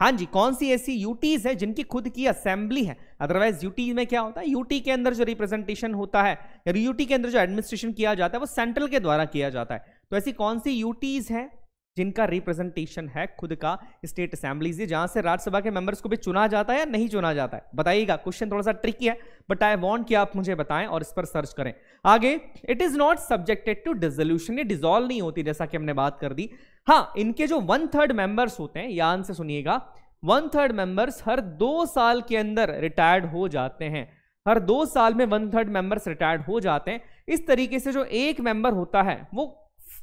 हाँ जी कौन सी ऐसी यूटीज है जिनकी खुद की असेंबली है अदरवाइज यूटी में क्या होता है यूटी के अंदर जो रिप्रेजेंटेशन होता है यूटी के अंदर जो एडमिनिस्ट्रेशन किया जाता है वो सेंट्रल के द्वारा किया जाता है तो ऐसी कौन सी यूटीज है जिनका रिप्रेजेंटेशन है खुद का स्टेट असेंबली जहां से राज्यसभा के मेंबर्स को भी चुना जाता है या नहीं चुना जाता है बताइएगा क्वेश्चन थोड़ा सा ट्रिकी है बट आई वॉन्ट कि आप मुझे बताएं और इस पर सर्च करें आगे it is not subjected to dissolution ये डिजोल्व नहीं होती जैसा कि हमने बात कर दी हाँ इनके जो वन थर्ड मेंबर्स होते हैं यान से सुनिएगा वन थर्ड मेंबर्स हर दो साल के अंदर रिटायर्ड हो जाते हैं हर दो साल में वन थर्ड मेंबर्स रिटायर्ड हो जाते हैं इस तरीके से जो एक मेंबर होता है वो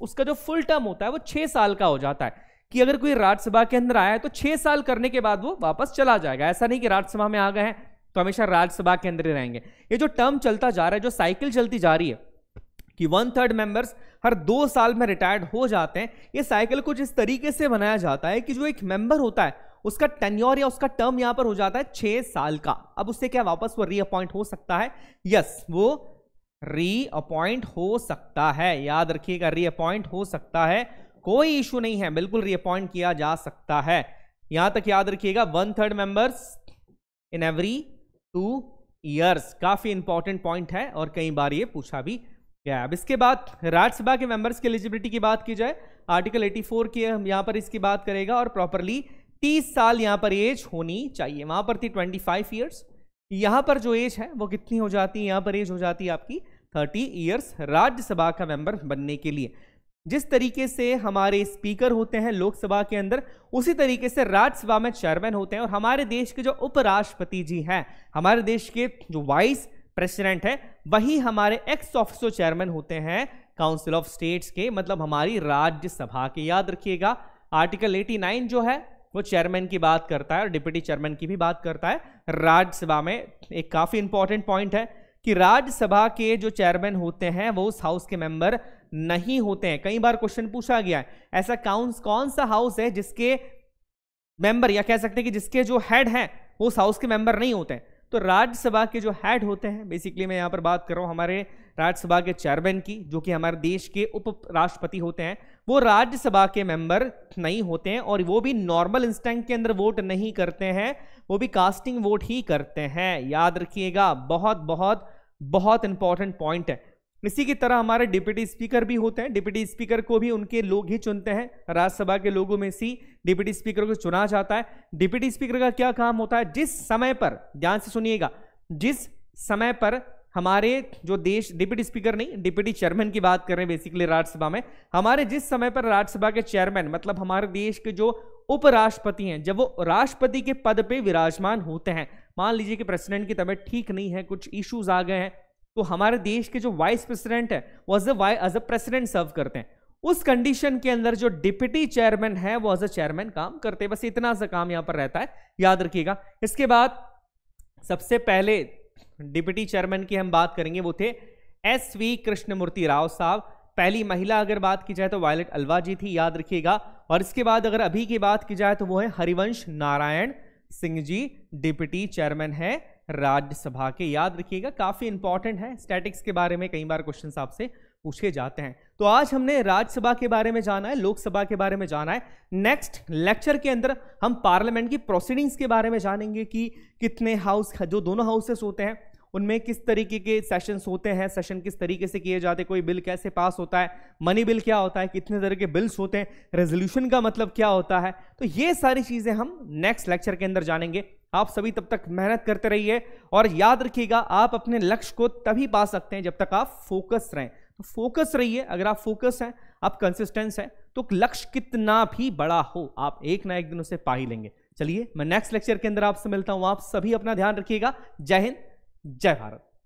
उसका जो फुल टर्म होता है वो छह साल का हो जाता है कि अगर कोई राज्यसभा के अंदर आया है तो छह साल करने के बाद वो वापस चला जाएगा ऐसा नहीं कि राज्यसभा में आ गए हैं तो हमेशा राज्यसभा के अंदर ही रहेंगे ये जो टर्म चलता जा रहा है जो साइकिल चलती जा रही है कि वन थर्ड मेंबर्स हर दो साल में रिटायर्ड हो जाते हैं ये साइकिल कुछ इस तरीके से बनाया जाता है कि जो एक मेंबर होता है उसका टेन्योर या उसका टर्म यहां पर हो जाता है छह साल का अब उससे क्या वापस वो रीअपॉइंट हो सकता है यस वो रीअपॉइंट हो सकता है याद रखिएगा रीअपॉइंट हो सकता है कोई इशू नहीं है बिल्कुल रीअपॉइंट किया जा सकता है यहां तक याद रखिएगा one third members in every two years काफी इंपॉर्टेंट पॉइंट है और कई बार ये पूछा भी या अब इसके बाद राज्यसभा के मेंबर्स की एलिजिबिलिटी की बात की जाए आर्टिकल 84 की हम यहाँ पर इसकी बात करेगा और प्रॉपरली 30 साल यहाँ पर एज होनी चाहिए वहाँ पर थी 25 फाइव ईयर्स यहाँ पर जो एज है वो कितनी हो जाती है यहाँ पर एज हो जाती है आपकी 30 ईयर्स राज्यसभा का मेंबर बनने के लिए जिस तरीके से हमारे स्पीकर होते हैं लोकसभा के अंदर उसी तरीके से राज्यसभा में चेयरमैन होते हैं और हमारे देश के जो उपराष्ट्रपति जी हैं हमारे देश के जो वाइस प्रेसिडेंट है वही हमारे एक्स ऑफिसो चेयरमैन होते हैं काउंसिल ऑफ स्टेट्स के मतलब हमारी राज्यसभा के याद रखिएगा आर्टिकल 89 जो है वो चेयरमैन की बात करता है और डिप्यूटी चेयरमैन की भी बात करता है राज्यसभा में एक काफ़ी इंपॉर्टेंट पॉइंट है कि राज्यसभा के जो चेयरमैन होते हैं वो उस हाउस के मेंबर नहीं होते हैं कई बार क्वेश्चन पूछा गया है ऐसा काउंस कौन सा हाउस है जिसके मेंबर या कह सकते हैं कि जिसके जो हेड हैं वो उस हाउस के मेंबर नहीं होते हैं तो राज्यसभा के जो हेड होते हैं बेसिकली मैं यहाँ पर बात कर रहा हूँ हमारे राज्यसभा के चेयरमैन की जो कि हमारे देश के उप राष्ट्रपति होते हैं वो राज्यसभा के मेंबर नहीं होते हैं और वो भी नॉर्मल इंस्टेंट के अंदर वोट नहीं करते हैं वो भी कास्टिंग वोट ही करते हैं याद रखिएगा बहुत बहुत बहुत इंपॉर्टेंट पॉइंट है इसी की तरह हमारे डिप्टी स्पीकर भी होते हैं डिप्टी स्पीकर को भी उनके लोग ही चुनते हैं राज्यसभा के लोगों में से डिप्टी स्पीकर को चुना जाता है डिप्टी स्पीकर का क्या काम होता है जिस समय पर ध्यान से सुनिएगा जिस समय पर हमारे जो देश डिप्टी स्पीकर नहीं डिप्टी चेयरमैन की बात कर रहे हैं बेसिकली राज्यसभा में हमारे जिस समय पर राज्यसभा के चेयरमैन मतलब हमारे देश के जो उपराष्ट्रपति हैं जब वो राष्ट्रपति के पद पे विराजमान होते हैं मान लीजिए कि प्रेसिडेंट की तबीयत ठीक नहीं है कुछ इश्यूज आ गए हैं तो हमारे देश के जो वाइस प्रेसिडेंट है वो as as a president serve करते हैं उस कंडीशन के अंदर जो डिप्टी चेयरमैन है वो एज अ चेयरमैन काम करते हैं बस इतना सा काम यहां पर रहता है याद रखिएगा इसके बाद सबसे पहले डिप्टी चेयरमैन की हम बात करेंगे वो थे एस वी कृष्णमूर्ति राव साहब पहली महिला अगर बात की जाए तो वायलट अलवा जी थी याद रखिएगा और इसके बाद अगर अभी की बात की जाए तो वो है हरिवंश नारायण सिंह जी डिप्टी चेयरमैन है राज्यसभा के याद रखिएगा काफ़ी इंपॉर्टेंट है स्टैटिक्स के बारे में कई बार क्वेश्चन आपसे पूछे जाते हैं तो आज हमने राज्यसभा के बारे में जाना है लोकसभा के बारे में जाना है नेक्स्ट लेक्चर के अंदर हम पार्लियामेंट की प्रोसीडिंग्स के बारे में जानेंगे कि कितने हाउस जो दोनों हाउसेस होते हैं उनमें किस तरीके के सेशंस होते हैं सेशन किस तरीके से किए जाते हैं कोई बिल कैसे पास होता है मनी बिल क्या होता है कितने तरह के बिल्स होते हैं रेजोल्यूशन का मतलब क्या होता है तो ये सारी चीज़ें हम नेक्स्ट लेक्चर के अंदर जानेंगे आप सभी तब तक मेहनत करते रहिए और याद रखिएगा आप अपने लक्ष्य को तभी पा सकते हैं जब तक आप फोकस रहें तो फोकस रहिए अगर आप फोकस हैं आप कंसिस्टेंस हैं तो लक्ष्य कितना भी बड़ा हो आप एक ना एक दिन उसे पा ही लेंगे चलिए मैं नेक्स्ट लेक्चर के अंदर आपसे मिलता हूं आप सभी अपना ध्यान रखिएगा जय हिंद जय भारत